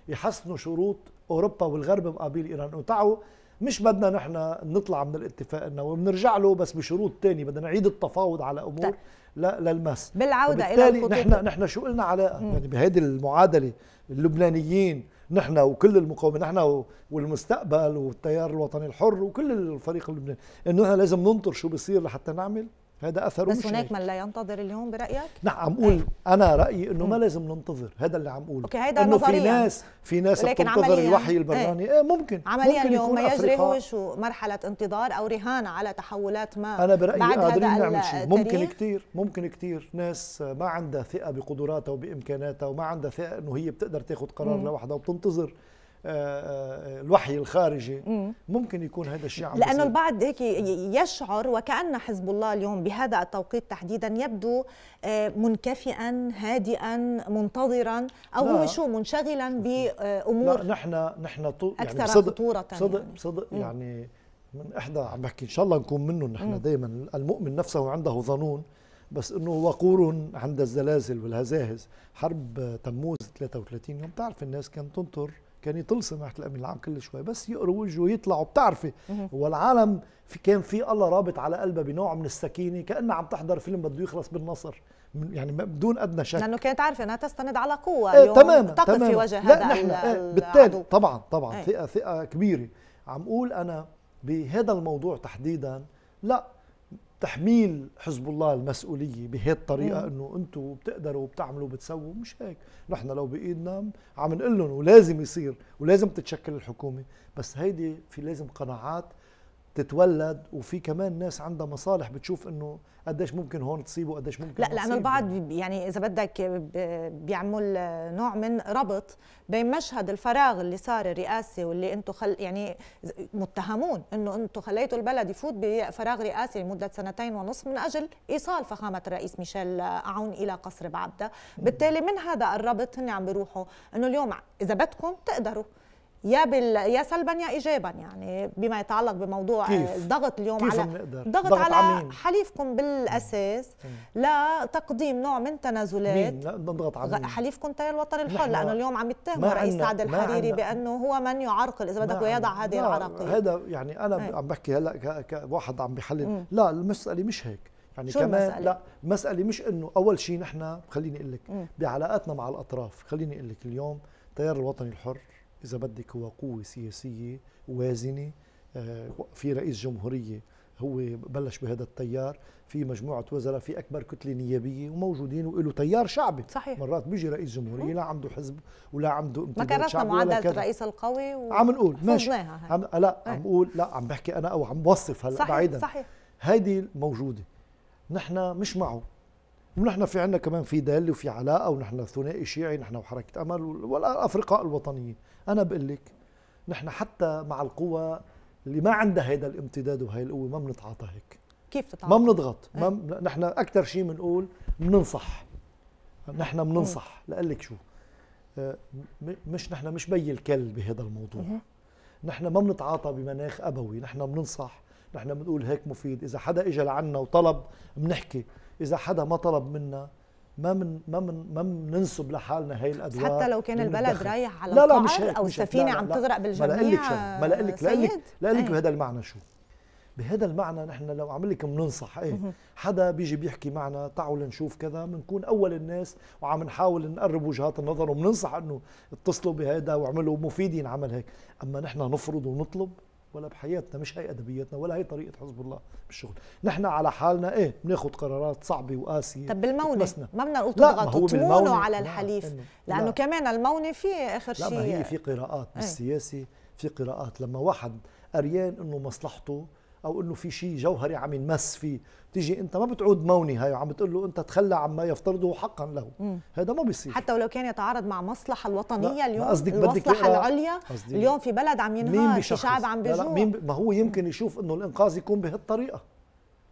يحسنوا شروط اوروبا والغرب مقابل ايران وتعوا مش بدنا نحن نطلع من الاتفاق النووي بنرجع له بس بشروط تانية بدنا نعيد التفاوض على امور طيب. لا للمس بالعوده الى الخطوط نحن نحن شو قلنا علاقه مم. يعني بهيدي المعادله اللبنانيين نحن وكل المقاومه نحن والمستقبل والتيار الوطني الحر وكل الفريق اللبناني انه نحن لازم ننطر شو بصير لحتى نعمل هذا اثره بس مش هناك من لا ينتظر اليوم برايك نعم عم اقول إيه. انا رايي انه ما لازم ننتظر هذا اللي عم اقوله اوكي هيدا انه في ناس في ناس بتنتظر الوحي إيه. البراني ايه ممكن عمليا ممكن اليوم ما يجري هو شو مرحله انتظار او رهان على تحولات ما انا برايي بعد قادرين نعمل شيء ممكن كثير ممكن كثير ناس ما عندها ثقه بقدراتها وبامكاناتها وما عندها ثقه انه هي بتقدر تاخذ قرار لوحدها وبتنتظر الوحي الخارجي ممكن يكون هذا الشيء عم لانه البعض هيك يشعر وكان حزب الله اليوم بهذا التوقيت تحديدا يبدو آه، منكفئا هادئا منتظرا او هو شو منشغلا بامور لا نحن نحن يعني اكثر خطوره صدق يعني. صدق يعني من احدى عم بحكي ان شاء الله نكون منهم نحن دائما المؤمن نفسه عنده ظنون بس انه وقور عند الزلازل والهزاهز حرب تموز 33 يوم بتعرف الناس كانت تنطر كان يطل سماحه الامين العام كل شوي بس يقروا وجهه ويطلعوا بتعرفي هو العالم في كان في الله رابط على قلبه بنوع من السكينه كانه عم تحضر فيلم بده يخلص بالنصر يعني بدون ادنى شك لانه كانت عارفه انها تستند على قوه إيه، اليوم تماما تقف في وجه هذا نحن آه بالتالي طبعا طبعا إيه. ثقه ثقه كبيره عم اقول انا بهذا الموضوع تحديدا لا تحميل حزب الله المسؤولية بهي الطريقة انه انتم بتقدروا وبتعملوا وبتسووا مش هيك، نحن لو بايدنا عم نقول لهم ولازم يصير ولازم تتشكل الحكومة، بس هيدي في لازم قناعات تتولد وفي كمان ناس عندها مصالح بتشوف انه قديش ممكن هون تصيبه قديش ممكن لا لانه البعض يعني اذا بدك بيعمل نوع من ربط بين مشهد الفراغ اللي صار الرئاسي واللي انتم خل يعني متهمون انه انتم خليتوا البلد يفوت بفراغ رئاسي لمده سنتين ونص من اجل ايصال فخامه الرئيس ميشيل عون الى قصر بعبده، بالتالي من هذا الربط هن عم بيروحوا انه اليوم اذا بدكم تقدروا يا بال... يا سلبا يا ايجابا يعني بما يتعلق بموضوع كيف؟ الضغط اليوم كيف على ضغط, ضغط على عمين. حليفكم بالاساس لتقديم نوع من تنازلات مين؟ نضغط على مين؟ حليفكم التيار الوطني الحر لانه اليوم عم يتهموا رئيس سعد الحريري بانه هو من يعرقل اذا بدك نعم. ويضع هذه نعم. العراقيل هذا يعني انا هي. إيه. عم بحكي هلا كواحد عم بحلل لا المساله مش هيك يعني شو كمان المسألة؟ لا المسألة مش انه اول شيء نحن خليني اقول لك بعلاقاتنا مع الاطراف خليني اقول لك اليوم التيار الوطني الحر اذا بدك هو قوه سياسيه وازنه آه، في رئيس جمهوريه هو بلش بهذا التيار في مجموعه وزراء في اكبر كتله نيابيه وموجودين وله تيار شعبي صحيح مرات بيجي رئيس جمهوريه لا عنده حزب ولا عنده ما كرسنا معادله الرئيس القوي و... عم نقول ماشي عم لا إيه. عم بقول لا عم بحكي انا او عم بوصف هلا بعيدا صحيح هيدي موجوده نحن مش معه ونحن في عنا كمان في دال وفي علاقه ونحن ثنائي شيعي نحن وحركه امل والافرقاء الوطنيين انا بقول لك نحن حتى مع القوى اللي ما عندها هيدا الامتداد وهي القوه ما بنتعاطى هيك كيف تتعاطى ما بنضغط إيه. ما نحن اكثر شيء بنقول بننصح نحن بننصح لاقول لك شو آه، مش نحن مش بي الكل بهذا الموضوع نحن ما بنتعاطى بمناخ ابوي نحن بننصح نحن بنقول هيك مفيد اذا حدا اجى لعنا وطلب بنحكي اذا حدا ما طلب منا ما من ما من ما بننسب لحالنا هي الادوار حتى لو كان البلد رايح على لا لا مش هيك او السفينه عم تغرق بالجميع ما لقلك ما لقلك لقلك لقلك إيه. بهذا المعنى شو بهذا المعنى نحن لو عم لك بننصح ايه حدا بيجي بيحكي معنا تعالوا لنشوف كذا بنكون اول الناس وعم نحاول نقرب وجهات النظر وبننصح انه اتصلوا بهذا واعملوا مفيدين عمل هيك اما نحن نفرض ونطلب ولا بحياتنا مش هي ادبياتنا ولا هي طريقه حزب الله بالشغل نحن على حالنا ايه بناخذ قرارات صعبه وقاسيه طب بالمونه ما بدنا نقول تضغطوا تمونوا على الحليف لا. لانه لا. كمان المونه في اخر شيء لا ما هي في قراءات ايه. بالسياسه في قراءات لما واحد قريان انه مصلحته او انه في شيء جوهري عم ينمس فيه تيجي انت ما بتعود موني هي عم بتقول له انت تخلى عما يفترضه حقا له هذا ما بيصير حتى ولو كان يتعارض مع مصلحه الوطنيه اليوم قصدك المصلحه العليا اليوم في بلد عم ينهار في شعب عم بيجوع مين ب... ما هو يمكن يشوف انه الانقاذ يكون بهالطريقه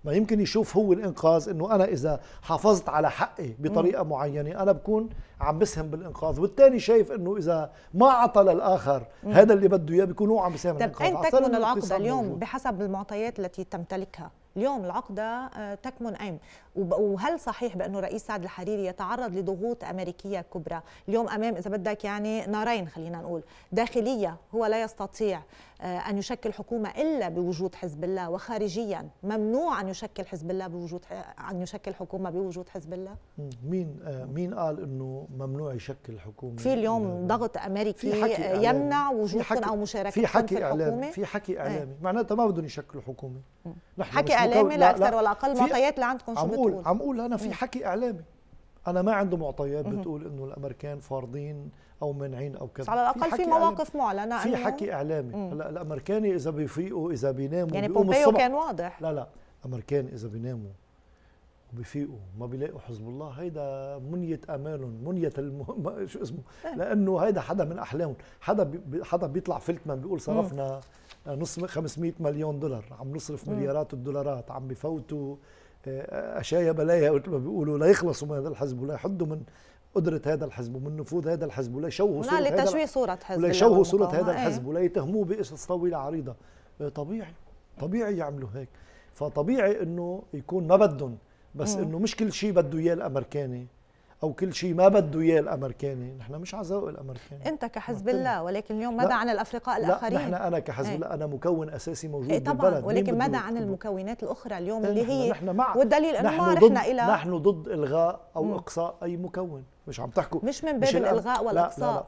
ما يمكن يشوف هو الانقاذ انه انا اذا حافظت على حقي بطريقه مم. معينه انا بكون عم بسهم بالانقاذ والثاني شايف انه اذا ما عطى للاخر هذا اللي بده اياه بيكون هو عم بسهم طيب، بالانقاذ طيب اين تكمن العقده اليوم موجود. بحسب المعطيات التي تمتلكها اليوم العقدة آه، تكمن أم وهل صحيح بأنه رئيس سعد الحريري يتعرض لضغوط أمريكية كبرى اليوم أمام إذا بدك يعني نارين خلينا نقول داخلية هو لا يستطيع آه، أن يشكل حكومة إلا بوجود حزب الله وخارجيا ممنوع أن يشكل حزب الله بوجود آه، أن يشكل حكومة بوجود حزب الله مين مين قال إنه ممنوع يشكل حكومة في اليوم ضغط أمريكي يمنع وجودكم أو مشاركة في حكي في الحكومة إعلامي في حكي إيه. إعلامي معناتها ما بدهم يشكلوا حكومة نحن حكي اعلامي لا اكثر ولا اقل معطيات اللي عندكم شو بتقول عم اقول انا في حكي اعلامي انا ما عنده معطيات بتقول انه الامريكان فارضين او مانعين او كذا على الاقل في, في مواقف معلنه في حكي اعلامي هلا الامريكاني اذا بيفيقوا اذا بيناموا يعني بومبيو كان واضح لا لا الامريكان اذا بيناموا وبفيقوا ما بيلاقوا حزب الله هيدا منية امالهم منية الم... شو اسمه لانه هيدا حدا من احلامهم حدا بي... حدا بيطلع فلتمان بيقول صرفنا نص 500 مليون دولار عم نصرف مليارات الدولارات عم بفوتوا آه، اشياء بلايا مثل ما بيقولوا لا يخلصوا من هذا الحزب ولا يحدوا من قدرة هذا الحزب ومن نفوذ هذا الحزب ولا يشوهوا صورة هذا صورة حزب ولا يشوهوا صورة هذا الحزب إيه. ولا يتهموه بقصص طويلة عريضة آه، طبيعي طبيعي يعملوا هيك فطبيعي انه يكون ما بدهم بس انه مش كل شيء بده اياه الامريكاني او كل شيء ما بده اياه الامريكاني، نحن مش على ذوق الامريكاني انت كحزب الله ولكن اليوم ماذا عن الافرقاء الاخرين؟ لا نحن انا كحزب إيه. الله انا مكون اساسي موجود ايه طبعا بالبلد. ولكن ماذا عن المكونات الاخرى اليوم إيه، اللي هي نحن مع والدليل انه ما رحنا الى نحن ضد الغاء او مم. اقصاء اي مكون، مش عم تحكوا مش من باب مش الالغاء والإقصاء. لا, لا, لا.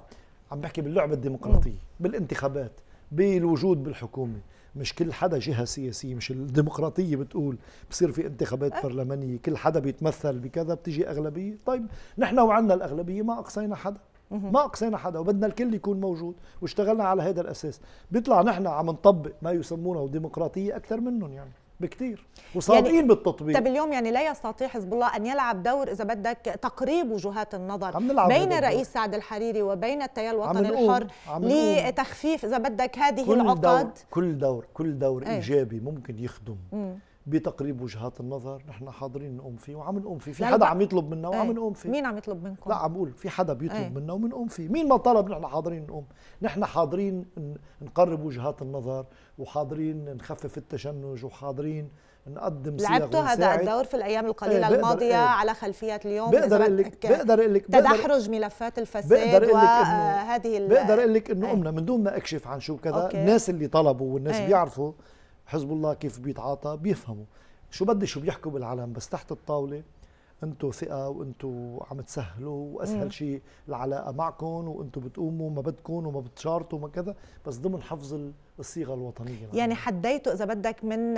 عم بحكي باللعبه الديمقراطيه مم. بالانتخابات بالوجود بالحكومه مش كل حدا جهة سياسية مش الديمقراطية بتقول بصير في انتخابات برلمانية كل حدا بيتمثل بكذا بتيجي أغلبية طيب نحن وعنا الأغلبية ما أقصينا حدا ما أقصينا حدا وبدنا الكل يكون موجود واشتغلنا على هذا الأساس بيطلع نحن عم نطبق ما يسمونه ديمقراطية أكثر منهم يعني بكتير وصادقين يعني بالتطبيق طب اليوم يعني لا يستطيع حزب الله ان يلعب دور اذا بدك تقريب وجهات النظر بين الرئيس سعد الحريري وبين التيار الوطني الحر لتخفيف اذا بدك هذه كل العقد دور كل دور كل دور إيه. ايجابي ممكن يخدم مم. بتقريب وجهات النظر نحن حاضرين نقوم فيه وعم نقوم فيه في حدا عم يطلب منا وعم إيه. نقوم فيه مين عم يطلب منكم لا عم بقول في حدا بيطلب إيه. منا وبنقوم فيه مين ما طلب نحن حاضرين نقوم نحن حاضرين نقرب وجهات النظر وحاضرين نخفف التشنج وحاضرين نقدم صيغ لعبتوا هذا الدور في الايام إيه، القليله ايه الماضيه ايه على خلفيات اليوم بقدر اقول لك بقدر اقول لك تدحرج ملفات الفساد وهذه بقدر اقول لك انه قمنا من دون ما اكشف عن شو كذا الناس اللي طلبوا والناس ايه بيعرفوا حزب الله كيف بيتعاطى بيفهموا شو بدي شو بيحكوا بالعلن بس تحت الطاوله انتم ثقه وانتم عم تسهلوا واسهل شيء العلاقه معكم وانتم بتقوموا ما بدكم وما بتشارطوا وما كذا بس ضمن حفظ الصيغه الوطنيه يعني يعني حديته اذا بدك من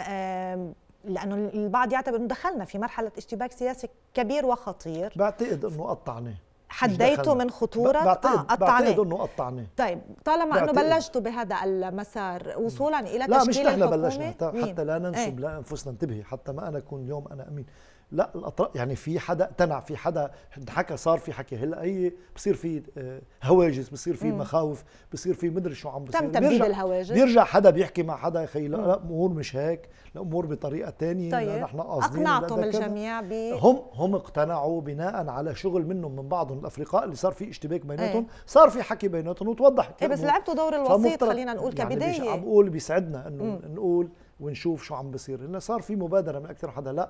لانه البعض يعتبر انه دخلنا في مرحله اشتباك سياسي كبير وخطير بعتقد انه قطعناه حديته من خطوره بعتقد آه بعتقد انه قطعناه طيب طالما انه بلشتوا بهذا المسار وصولا الى تشكيل الحكومه لا مش نحن بلشنا حتى لا ننسب ايه؟ لانفسنا انتبهي حتى ما انا اكون اليوم انا امين لا الاطراف يعني في حدا اقتنع في حدا حكى صار في حكي هلا هي بصير في آه، هواجس بصير في مخاوف بصير في مدري شو عم بصير تم تبديد الهواجس بيرجع حدا بيحكي مع حدا يا خيي لا الامور مش هيك الامور بطريقه ثانيه طيب. نحن قاصدين اقنعتم الجميع ب هم هم اقتنعوا بناء على شغل منهم من بعضهم الافرقاء اللي صار في اشتباك بيناتهم ايه؟ صار في حكي بيناتهم وتوضح ايه بس لعبتوا دور الوسيط خلينا نقول يعني كبدايه عم بقول بيسعدنا انه نقول ونشوف شو عم بصير انه صار في مبادره من اكثر حدا لا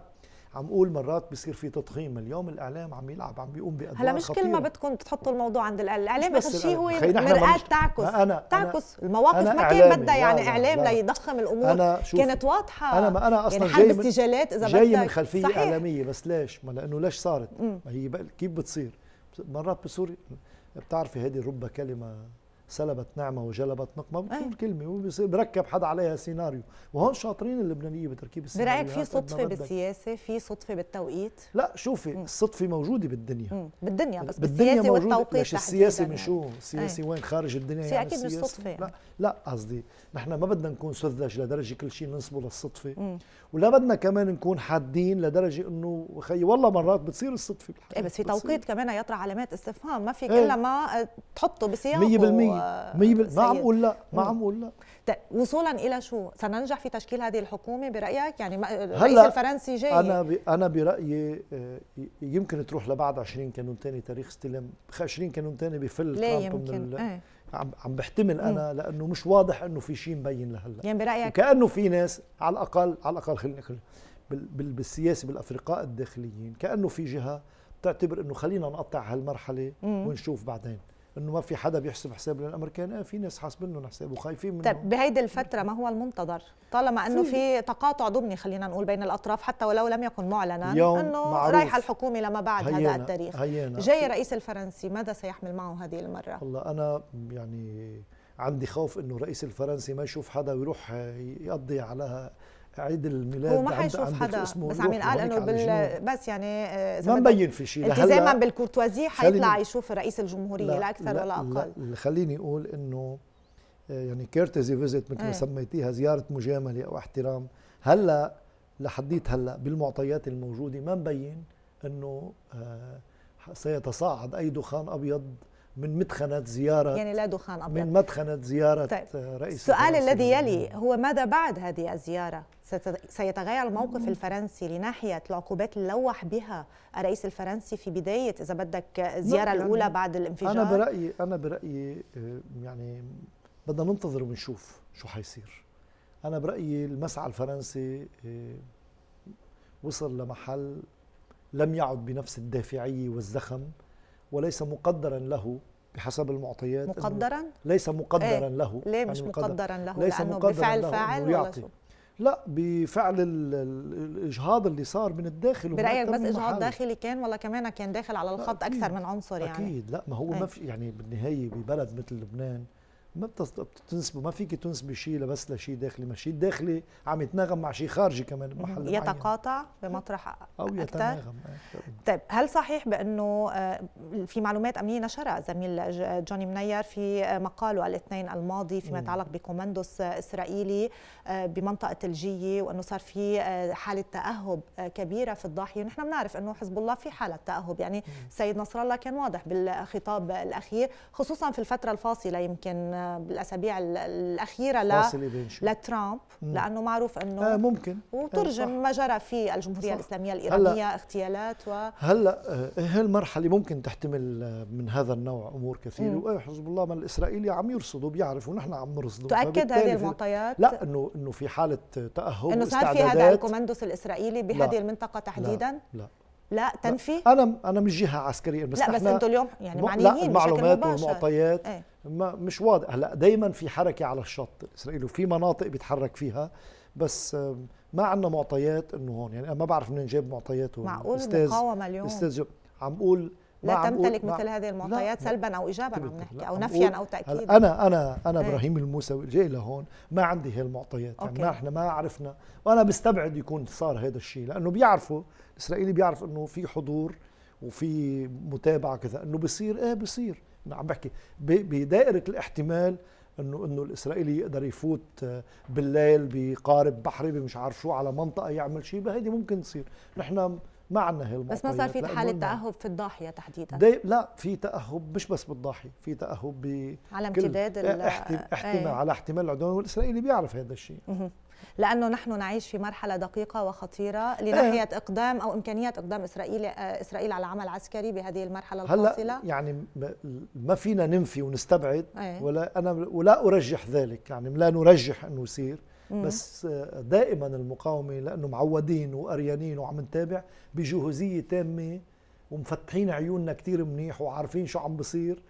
عم قول مرات بصير في تضخيم اليوم الاعلام عم يلعب عم بيقوم بادوار هلا مش كل ما بدكم تحطوا الموضوع عند الاعلام اخر شيء هو مرآة تعكس أنا تعكس أنا المواقف أنا ما كان بدها يعني لا اعلام لا ليضخم الامور أنا كانت واضحه انا ما انا اصلا يعني حل بالسجالات اذا جاي من خلفيه صحيح. اعلاميه بس ليش؟ ما لانه ليش صارت؟ ما هي كيف بتصير؟ مرات بسوريا بتعرفي هذه رب كلمه سلبت نعمه وجلبت نقمه أيه. كلمه وبصير بركب حدا عليها سيناريو وهون شاطرين اللبنانيه بتركيب السيناريو برايك في يعني صدفه بالسياسه في صدفه بالتوقيت لا شوفي الصدفه موجوده بالدنيا مم. بالدنيا بس بالدنيا موجودة. والتوقيت مش السياسه يعني. من شو السياسه وين خارج الدنيا يعني اكيد مش صدفه لا لا قصدي نحن ما بدنا نكون سذج لدرجه كل شيء ننسبه للصدفه مم. ولا بدنا كمان نكون حادين لدرجه انه خي والله مرات بتصير الصدفه بالحياه ايه بس في توقيت كمان يطرح علامات استفهام ما في كل إيه. ما تحطه بسياقه 100% 100% ما عم اقول لا ما عم اقول لا طيب وصولا الى شو سننجح في تشكيل هذه الحكومه برايك يعني الرئيس الفرنسي جاي انا انا برايي آه، يمكن تروح لبعد 20 كانون ثاني تاريخ استلام 20 كانون ثاني بفل لا يمكن من ال... ايه؟ عم بحتمل انا لانه مش واضح انه في شيء مبين لهلا يعني برايك وكانه في ناس على الاقل على الاقل خلينا نقول بالسياسه بالافرقاء الداخليين كانه في جهه بتعتبر انه خلينا نقطع هالمرحله ونشوف بعدين انه ما في حدا بيحسب حساب للامريكان آه في ناس حاسبين لهم حساب وخايفين منه طيب بهيدي الفتره ما هو المنتظر طالما انه في تقاطع ضمني خلينا نقول بين الاطراف حتى ولو لم يكن معلنا انه رايحه الحكومه لما بعد هذا التاريخ هينا. جاي الرئيس الفرنسي ماذا سيحمل معه هذه المره والله انا يعني عندي خوف انه الرئيس الفرنسي ما يشوف حدا ويروح يقضي على عيد الميلاد هو ما حيشوف حدا بس عم ينقال انه بال... بس يعني آه، اذا ما مبين في شيء التزاما بالكورتوازي حيطلع خليني... يشوف رئيس الجمهوريه لا, لا اكثر لا ولا اقل لا خليني اقول انه آه، يعني كيرتزي فيزيت مثل ما إيه. سميتيها زياره مجامله او احترام هلا لحديت هلا بالمعطيات الموجوده ما مبين انه آه، سيتصاعد اي دخان ابيض من مدخنة زيارة يعني لا دخان أبيض من مدخنة زيارة طيب. رئيس السؤال الذي يلي هو ماذا بعد هذه الزيارة؟ سيتغير الموقف الفرنسي لناحية العقوبات اللي لوح بها الرئيس الفرنسي في بداية إذا بدك الزيارة نعم، يعني الأولى بعد الانفجار أنا برأيي أنا برأيي آه، يعني بدنا ننتظر ونشوف شو حيصير أنا برأيي المسعى الفرنسي آه، وصل لمحل لم يعد بنفس الدافعية والزخم وليس مقدرا له بحسب المعطيات مقدرا؟ ليس مقدرا ايه؟ له ليه يعني مش مقدرا له؟ ليس لأنه مقدرا بفعل له فاعل يعطي لا بفعل الاجهاض اللي صار من الداخل برايك بس اجهاض داخلي كان ولا كمان كان داخل على الخط اكثر من عنصر يعني اكيد لا ما هو ما إيه. في يعني بالنهايه ببلد مثل لبنان ما بتنسبه ما فيك تنسبي شيء بس لشيء داخلي ما شيء داخلي عم يتناغم مع شيء خارجي كمان بمحل يتقاطع معين. بمطرح او يتناغم آه. طيب هل صحيح بانه آه، في معلومات امنيه نشرها زميل جوني منير في آه، مقاله الاثنين الماضي فيما يتعلق بكوماندوس اسرائيلي بمنطقه الجيه وانه صار في حاله تاهب كبيره في الضاحيه ونحن بنعرف انه حزب الله في حاله تاهب يعني سيد نصر الله كان واضح بالخطاب الاخير خصوصا في الفتره الفاصله يمكن بالاسابيع الاخيره ل لترامب لانه معروف انه آه ممكن وترجم ما جرى في الجمهوريه صح. الاسلاميه الايرانيه هلا اغتيالات و هلا آه، إيه هالمرحله ممكن تحتمل آه، من هذا النوع امور كثيره وحزب الله من الاسرائيلي عم يرصدوا بيعرفوا نحن عم نرصدوا تؤكد هذه المعطيات لا انه انه في حاله تاهب انه صار في هذا الكوماندوس الاسرائيلي بهذه المنطقه تحديدا لا, لا. لا تنفي لا انا انا مش جهه عسكريه بس لا بس انتم اليوم يعني معنيين لا المعلومات والمعطيات ايه؟ ما مش واضح هلا دائما في حركه على الشط الاسرائيلي وفي مناطق بيتحرك فيها بس ما عندنا معطيات انه هون يعني انا ما بعرف منين جاب معطياته معقول استاذ المقاومه اليوم استاذ عم اقول لا تمتلك مثل هذه المعطيات سلبا او ايجابا عم نحكي او نفيا او تاكيدا انا انا انا ابراهيم طيب. الموسوي جاي لهون ما عندي هي المعطيات يعني ما احنا ما عرفنا وانا بستبعد يكون صار هذا الشيء لانه بيعرفوا الاسرائيلي بيعرف انه في حضور وفي متابعه كذا انه بصير ايه بصير انا عم بحكي بدائره الاحتمال انه انه الاسرائيلي يقدر يفوت آه، بالليل بقارب بحري بمش عارف شو على منطقه يعمل شيء هيدي ممكن تصير نحن عندنا هي المعطيات بس ما صار في حاله تاهب في الضاحيه تحديدا دي لا في تاهب مش بس بالضاحيه في تاهب ب على امتداد إيه، إيه. احتمال ايه. على احتمال العدوان والاسرائيلي بيعرف هذا الشيء لانه نحن نعيش في مرحله دقيقه وخطيره إيه. لناحيه أه اقدام او امكانيه اقدام اسرائيل آه، اسرائيل على عمل عسكري بهذه المرحله الفاصله هلا يعني ما فينا ننفي ونستبعد ايه. ولا انا ولا ارجح ذلك يعني لا نرجح انه يصير بس آه، دائما المقاومه لانه معودين وقريانين وعم نتابع بجهوزيه تامه ومفتحين عيوننا كثير منيح وعارفين شو عم بصير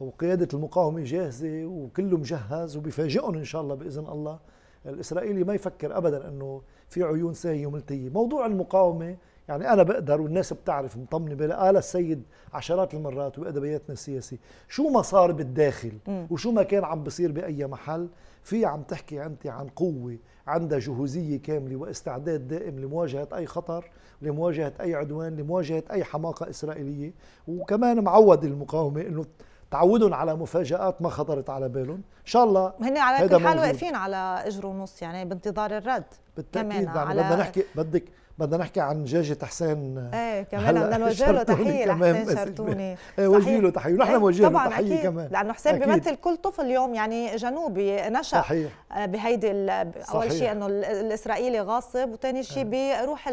وقياده المقاومه جاهزه وكله مجهز وبيفاجئهم ان شاء الله باذن الله الاسرائيلي ما يفكر ابدا انه في عيون ساهيه وملتيه موضوع المقاومه يعني انا بقدر والناس بتعرف مطمنه بلا قال السيد عشرات المرات بادبياتنا السياسيه شو ما صار بالداخل وشو ما كان عم بصير باي محل في عم تحكي أنت عن قوة عندها جهوزية كاملة واستعداد دائم لمواجهة أي خطر لمواجهة أي عدوان لمواجهة أي حماقة إسرائيلية وكمان معود المقاومة أنه تعودهم على مفاجآت ما خطرت على بالهم ان شاء الله هن على كل حال واقفين على اجر ونص يعني بانتظار الرد بالتاكيد كمان يعني على بدنا نحكي بدك بدنا نحكي عن جاجة حسين ايه كمان بدنا نوجه له تحيه لحسين شرتوني ايه وجه له تحيه ونحن بنوجه إيه، له تحيه أكيد. كمان لانه حسين بيمثل كل طفل اليوم يعني جنوبي نشا صحيح. آه، بهيدي اول شيء انه الاسرائيلي غاصب وثاني شيء ايه. بروح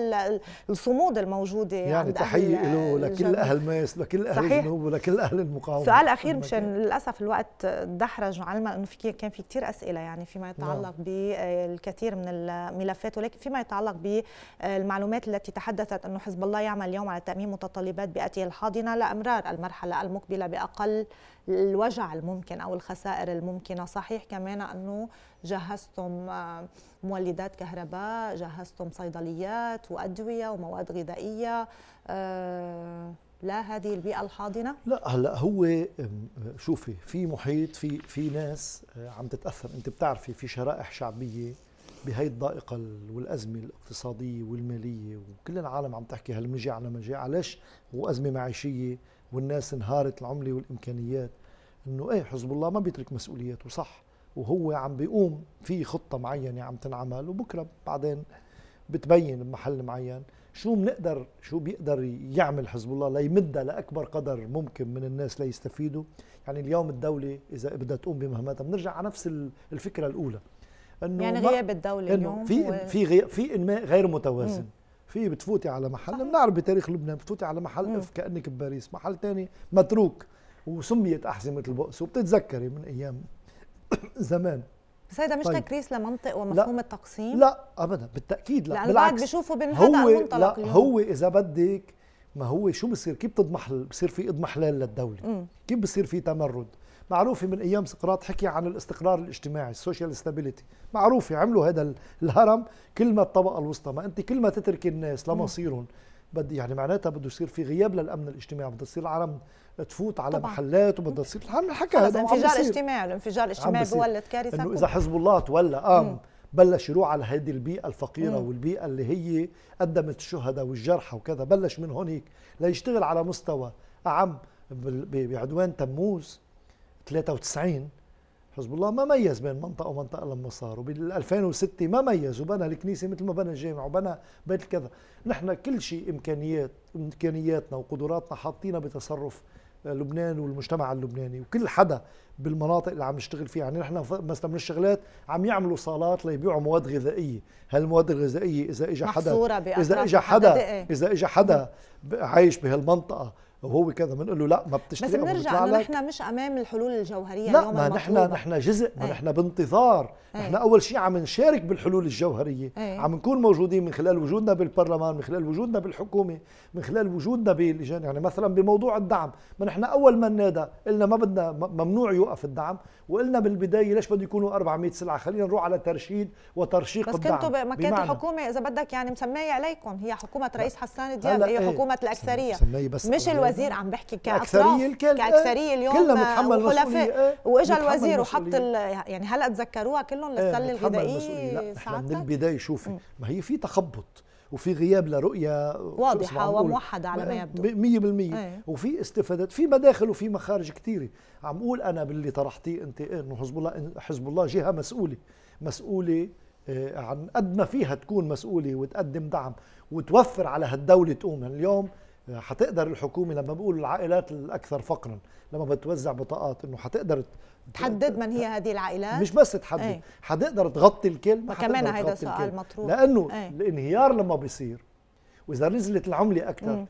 الصمود الموجوده يعني عند تحيه له لكل اهل ماس لكل اهل صحيح. الجنوب ولكل اهل المقاومه سؤال اخير مشان للاسف الوقت دحرج علما انه في كان في كثير اسئله يعني فيما يتعلق نعم. بالكثير من الملفات ولكن فيما يتعلق ب المعلومات التي تحدثت أن حزب الله يعمل اليوم على تأمين متطلبات بيئته الحاضنة لأمرار المرحلة المقبلة بأقل الوجع الممكن أو الخسائر الممكنة صحيح كمان أنه جهزتم آه، مولدات كهرباء جهزتم صيدليات وأدوية ومواد غذائية آه، لا هذه البيئة الحاضنة؟ لا هلا هو شوفي في محيط في في ناس آه، عم تتأثر أنت بتعرفي في شرائح شعبية بهي الضائقة والأزمة الاقتصادية والمالية وكل العالم عم تحكي هالمجاعة على ليش علاش وأزمة معيشية والناس انهارت العملة والإمكانيات إنه إيه حزب الله ما بيترك مسؤوليات وصح وهو عم بيقوم في خطة معينة عم تنعمل وبكرة بعدين بتبين بمحل معين شو بنقدر شو بيقدر يعمل حزب الله ليمدها لاكبر قدر ممكن من الناس ليستفيدوا يعني اليوم الدوله اذا بدها تقوم بمهماتها بنرجع على نفس الفكره الاولى انه يعني غياب الدوله اليوم في في غي... في انماء غير متوازن مم. في بتفوتي على محل بنعرف بتاريخ لبنان بتفوتي على محل مم. اف كانك بباريس محل ثاني متروك وسميت احزمه البؤس وبتتذكري من ايام زمان بس هيدا مش طيب. تكريس لمنطق ومفهوم لا. التقسيم لا ابدا بالتاكيد لا, لا بالعكس بشوفه من هذا المنطلق لا اليوم. هو اذا بدك ما هو شو بصير كيف بتضمحل بصير في اضمحلال للدوله مم. كيف بصير في تمرد معروفة من أيام سقراط حكي عن الاستقرار الاجتماعي السوشيال ستابيليتي معروفة عملوا هذا الهرم كل ما الطبقة الوسطى ما أنت كل ما تترك الناس لمصيرهم بد يعني معناتها بده يصير في غياب للامن الاجتماعي بده يصير العالم تفوت على طبعا. محلات وبده تصير عم حكى هذا الانفجار الاجتماعي الانفجار الاجتماعي بيولد كارثه انه اذا حزب الله تولى قام آه، بلش يروح على هذه البيئة الفقيرة مم. والبيئة اللي هي قدمت الشهداء والجرحى وكذا بلش من هونيك ليشتغل على مستوى أعم بعدوان تموز 93 حزب الله ما ميز بين منطقه ومنطقه لما صار وبال 2006 ما ميز وبنى الكنيسه مثل ما بنى الجامع وبنى بيت كذا نحن كل شيء امكانيات امكانياتنا وقدراتنا حاطينها بتصرف آه، لبنان والمجتمع اللبناني وكل حدا بالمناطق اللي عم نشتغل فيها يعني نحن مثلا من الشغلات عم يعملوا صالات ليبيعوا مواد غذائيه هالمواد الغذائيه اذا اجى حدا اذا اجى حدا إيه. اذا اجى حدا عايش بهالمنطقه وهو كذا بنقول له لا ما بتشتري بس بنرجع انه نحن مش امام الحلول الجوهريه لا اليوم ما نحن نحن جزء ما إيه. نحن بانتظار ايه؟ نحن اول شيء عم نشارك بالحلول الجوهريه ايه؟ عم نكون موجودين من خلال وجودنا بالبرلمان من خلال وجودنا بالحكومه من خلال وجودنا باللجان يعني مثلا بموضوع الدعم ما نحن اول ما نادى قلنا ما بدنا ممنوع يوقف الدعم وقلنا بالبدايه ليش بده يكونوا 400 سلعه خلينا نروح على ترشيد وترشيق بس بس كنتوا ما كانت الحكومه اذا بدك يعني مسميه عليكم هي حكومه رئيس حسان دياب هي إيه. حكومه الاكثريه بس مش الوزير عم بحكي كاطراف الكل إيه. كاكثريه اليوم كلها متحمل آه، مسؤوليه إيه. واجا الوزير وحط يعني هلا تذكروها كلهم للسله الغذائيه من البدايه شوفي ما هي في تخبط وفي غياب لرؤيه واضحه وموحده على ما إيه، يبدو 100% أيه. وفي استفادات في مداخل وفي مخارج كثيره عم اقول انا باللي طرحتيه انت إيه، انه حزب الله حزب الله جهه مسؤوله مسؤوله إيه، عن قد ما فيها تكون مسؤوله وتقدم دعم وتوفر على هالدوله تقوم يعني اليوم حتقدر الحكومه لما بقول العائلات الاكثر فقرا لما بتوزع بطاقات انه حتقدر تحدد من هي هذه العائلات مش بس تحدد ايه؟ حتقدر تغطي ما كمان هيدا سؤال مطروح لانه ايه؟ الانهيار لما بيصير واذا نزلت العمله اكثر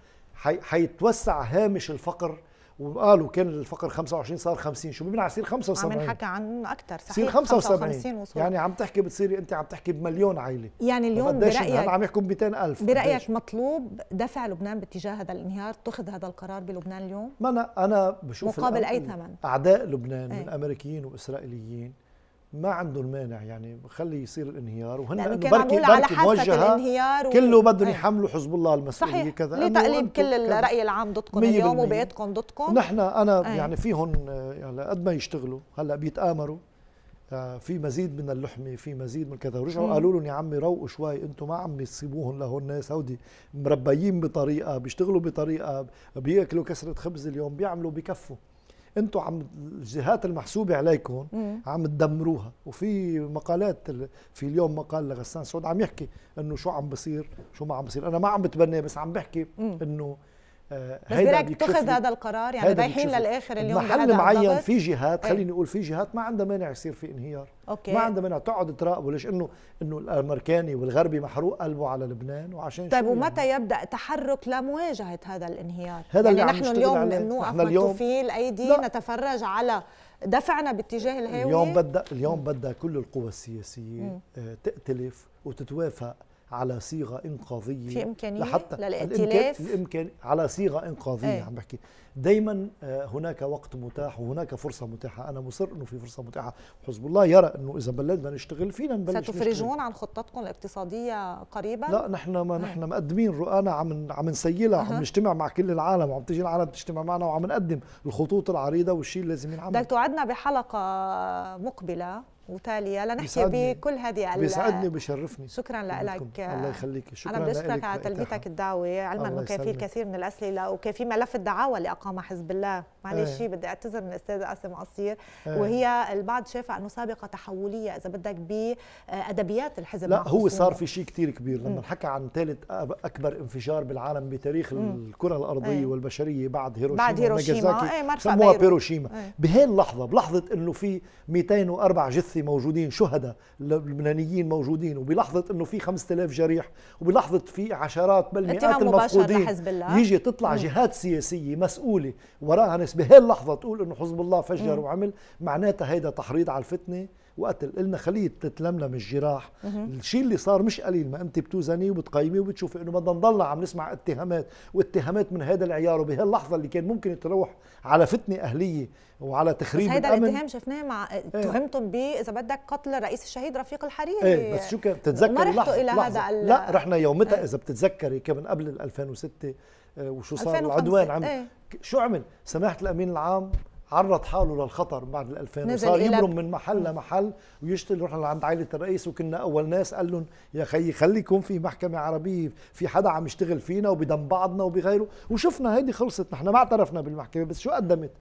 حيتوسع هامش الفقر وقالوا كان الفقر 25 صار 50 شو بيمنع يصير 75 عم نحكى عن اكثر صحيح يصير 75 وصول. يعني عم تحكي بتصيري انت عم تحكي بمليون عائله يعني اليوم برايك هلا عم يحكوا ب 200000 برايك مطلوب دفع لبنان باتجاه هذا الانهيار اتخذ هذا القرار بلبنان اليوم ما انا انا بشوف مقابل اي ثمن اعداء لبنان ايه؟ من امريكيين واسرائيليين ما عندهم مانع يعني خلي يصير الانهيار وهن يعني كان بركي على حافه الانهيار و... كله بدهم إيه. يحملوا حزب الله المسؤوليه كذا صحيح لتقليب كل الراي العام ضدكم اليوم وبيتكم ضدكم نحن انا أي. يعني فيهم يعني قد ما يشتغلوا هلا بيتامروا آه، في مزيد من اللحمه في مزيد من كذا ورجعوا قالوا لهم يا عمي روقوا شوي انتم ما عم تسيبوهم لهون ناس هودي مربيين بطريقه بيشتغلوا بطريقه بياكلوا كسره خبز اليوم بيعملوا بكفوا انتوا عم الجهات المحسوبه عليكم عم تدمروها وفي مقالات في اليوم مقال لغسان سعود عم يحكي انه شو عم بصير شو ما عم بصير انا ما عم بتبنى بس عم بحكي انه آه، بس برايك اتخذ هذا القرار يعني رايحين للاخر اليوم محل معين في جهات إيه. خليني اقول في جهات ما عندها مانع يصير في انهيار أوكي. ما عندها مانع تقعد تراقبه ليش انه انه الامريكاني والغربي محروق قلبه على لبنان وعشان طيب ومتى يعني. يبدا تحرك لمواجهه هذا الانهيار هذا يعني اللي نحن اليوم بنوقف مكتوفي الايدي لا. نتفرج على دفعنا باتجاه الهاويه اليوم بدأ اليوم بدأ كل القوى السياسيه آه، تأتلف وتتوافق على صيغه انقاذيه في امكانيه لحتى للائتلاف الامكان على صيغه انقاذيه ايه؟ عم بحكي دائما آه، هناك وقت متاح وهناك فرصه متاحه انا مصر انه في فرصه متاحه حزب الله يرى انه اذا بلدنا نشتغل فينا نبلش ستفرجون نشتغل. عن خطتكم الاقتصاديه قريبا لا نحن ما إيه. نحن مقدمين رؤانا عم عم نسيلها عم نجتمع مع كل العالم وعم تيجي العالم تجتمع معنا وعم نقدم الخطوط العريضه والشيء اللي لازم ينعمل بدك توعدنا بحلقه مقبله وتاليا لنحكي بكل هذه بيسعدني وبيشرفني شكرا لك الله يخليك شكرا انا بشكرك على تلبيتك الدعوه علما انه كان في الكثير من الاسئله وكان في ملف الدعاوى اللي اقامها حزب الله معلش ايه. بدي اعتذر من الاستاذ قاسم قصير ايه. وهي البعض شافها انه سابقه تحوليه اذا بدك بادبيات الحزب لا هو صار في شيء كثير كبير لما إيه. نحكى عن ثالث اكبر انفجار بالعالم بتاريخ م. إيه. الكره الارضيه ايه. والبشريه بعد هيروشيما بعد هيروشيما إيه، سموها بيروشيما بهي اللحظه بلحظه انه في 204 جثه القدسي موجودين شهداء اللبنانيين موجودين وبلحظه انه في 5000 جريح وبلحظه في عشرات بل مئات المفقودين يجي تطلع جهات سياسيه مسؤوله وراها ناس بهاللحظه تقول انه حزب الله فجر وعمل معناتها هيدا تحريض على الفتنه وقت قلنا خليه تتلملم الجراح الشيء اللي صار مش قليل ما انت بتوزني وبتقيمي وبتشوفي انه بدنا نضلنا عم نسمع اتهامات واتهامات من هذا العيار وبهاللحظه اللي كان ممكن تروح على فتنه اهليه وعلى تخريب بس هذا الاتهام شفناه مع إيه. اتهمتم به اذا بدك قتل رئيس الشهيد رفيق الحريري ايه بس شو كان بتتذكري رحتوا إلى لحظة. هذا ال... لا رحنا يومتها ايه. اذا بتتذكري كان قبل 2006 آه، وشو صار العدوان عم ايه. شو عمل سماحه الامين العام عرض حاله للخطر بعد ال 2000 وصار يبرم من محل لمحل ويشتغل يروح لعند عائله الرئيس وكنا اول ناس قال لهم يا خيي خلي يكون في محكمه عربيه في حدا عم يشتغل فينا وبدم بعضنا وبغيره وشفنا هيدي خلصت نحن ما اعترفنا بالمحكمه بس شو قدمت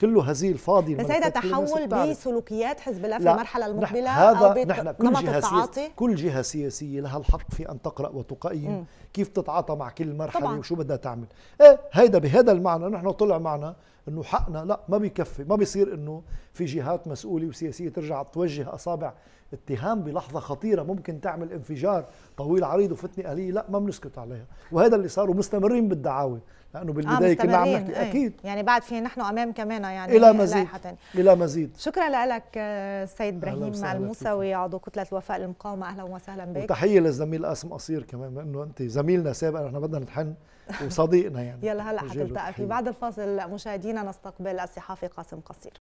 كله هزيل فاضي بس هيدا تحول بسلوكيات حزب الله في المرحله المقبله هذا أو نحن كل جهه التعاطي. كل جهه سياسيه لها الحق في ان تقرا وتقيم كيف تتعاطى مع كل مرحله طبعا. وشو بدها تعمل ايه هيدا بهذا المعنى نحن طلع معنا انه حقنا لا ما بيكفي ما بيصير انه في جهات مسؤوله وسياسيه ترجع توجه اصابع اتهام بلحظه خطيره ممكن تعمل انفجار طويل عريض وفتنه اهليه لا ما بنسكت عليها وهذا اللي صار ومستمرين بالدعاوي لانه آه، بالبدايه آه كنا عم نحكي أي. اكيد يعني بعد في نحن امام كمان يعني الى مزيد الى مزيد شكرا لك السيد آه، ابراهيم الموسوي عضو كتله وفاء للمقاومه اهلا وسهلا بك وتحيه للزميل قاسم قصير كمان لانه انت زميلنا سابقا احنا بدنا نتحن وصديقنا يعني يلا هلا حتلتقى في بعد الفاصل مشاهدينا نستقبل الصحافي قاسم قصير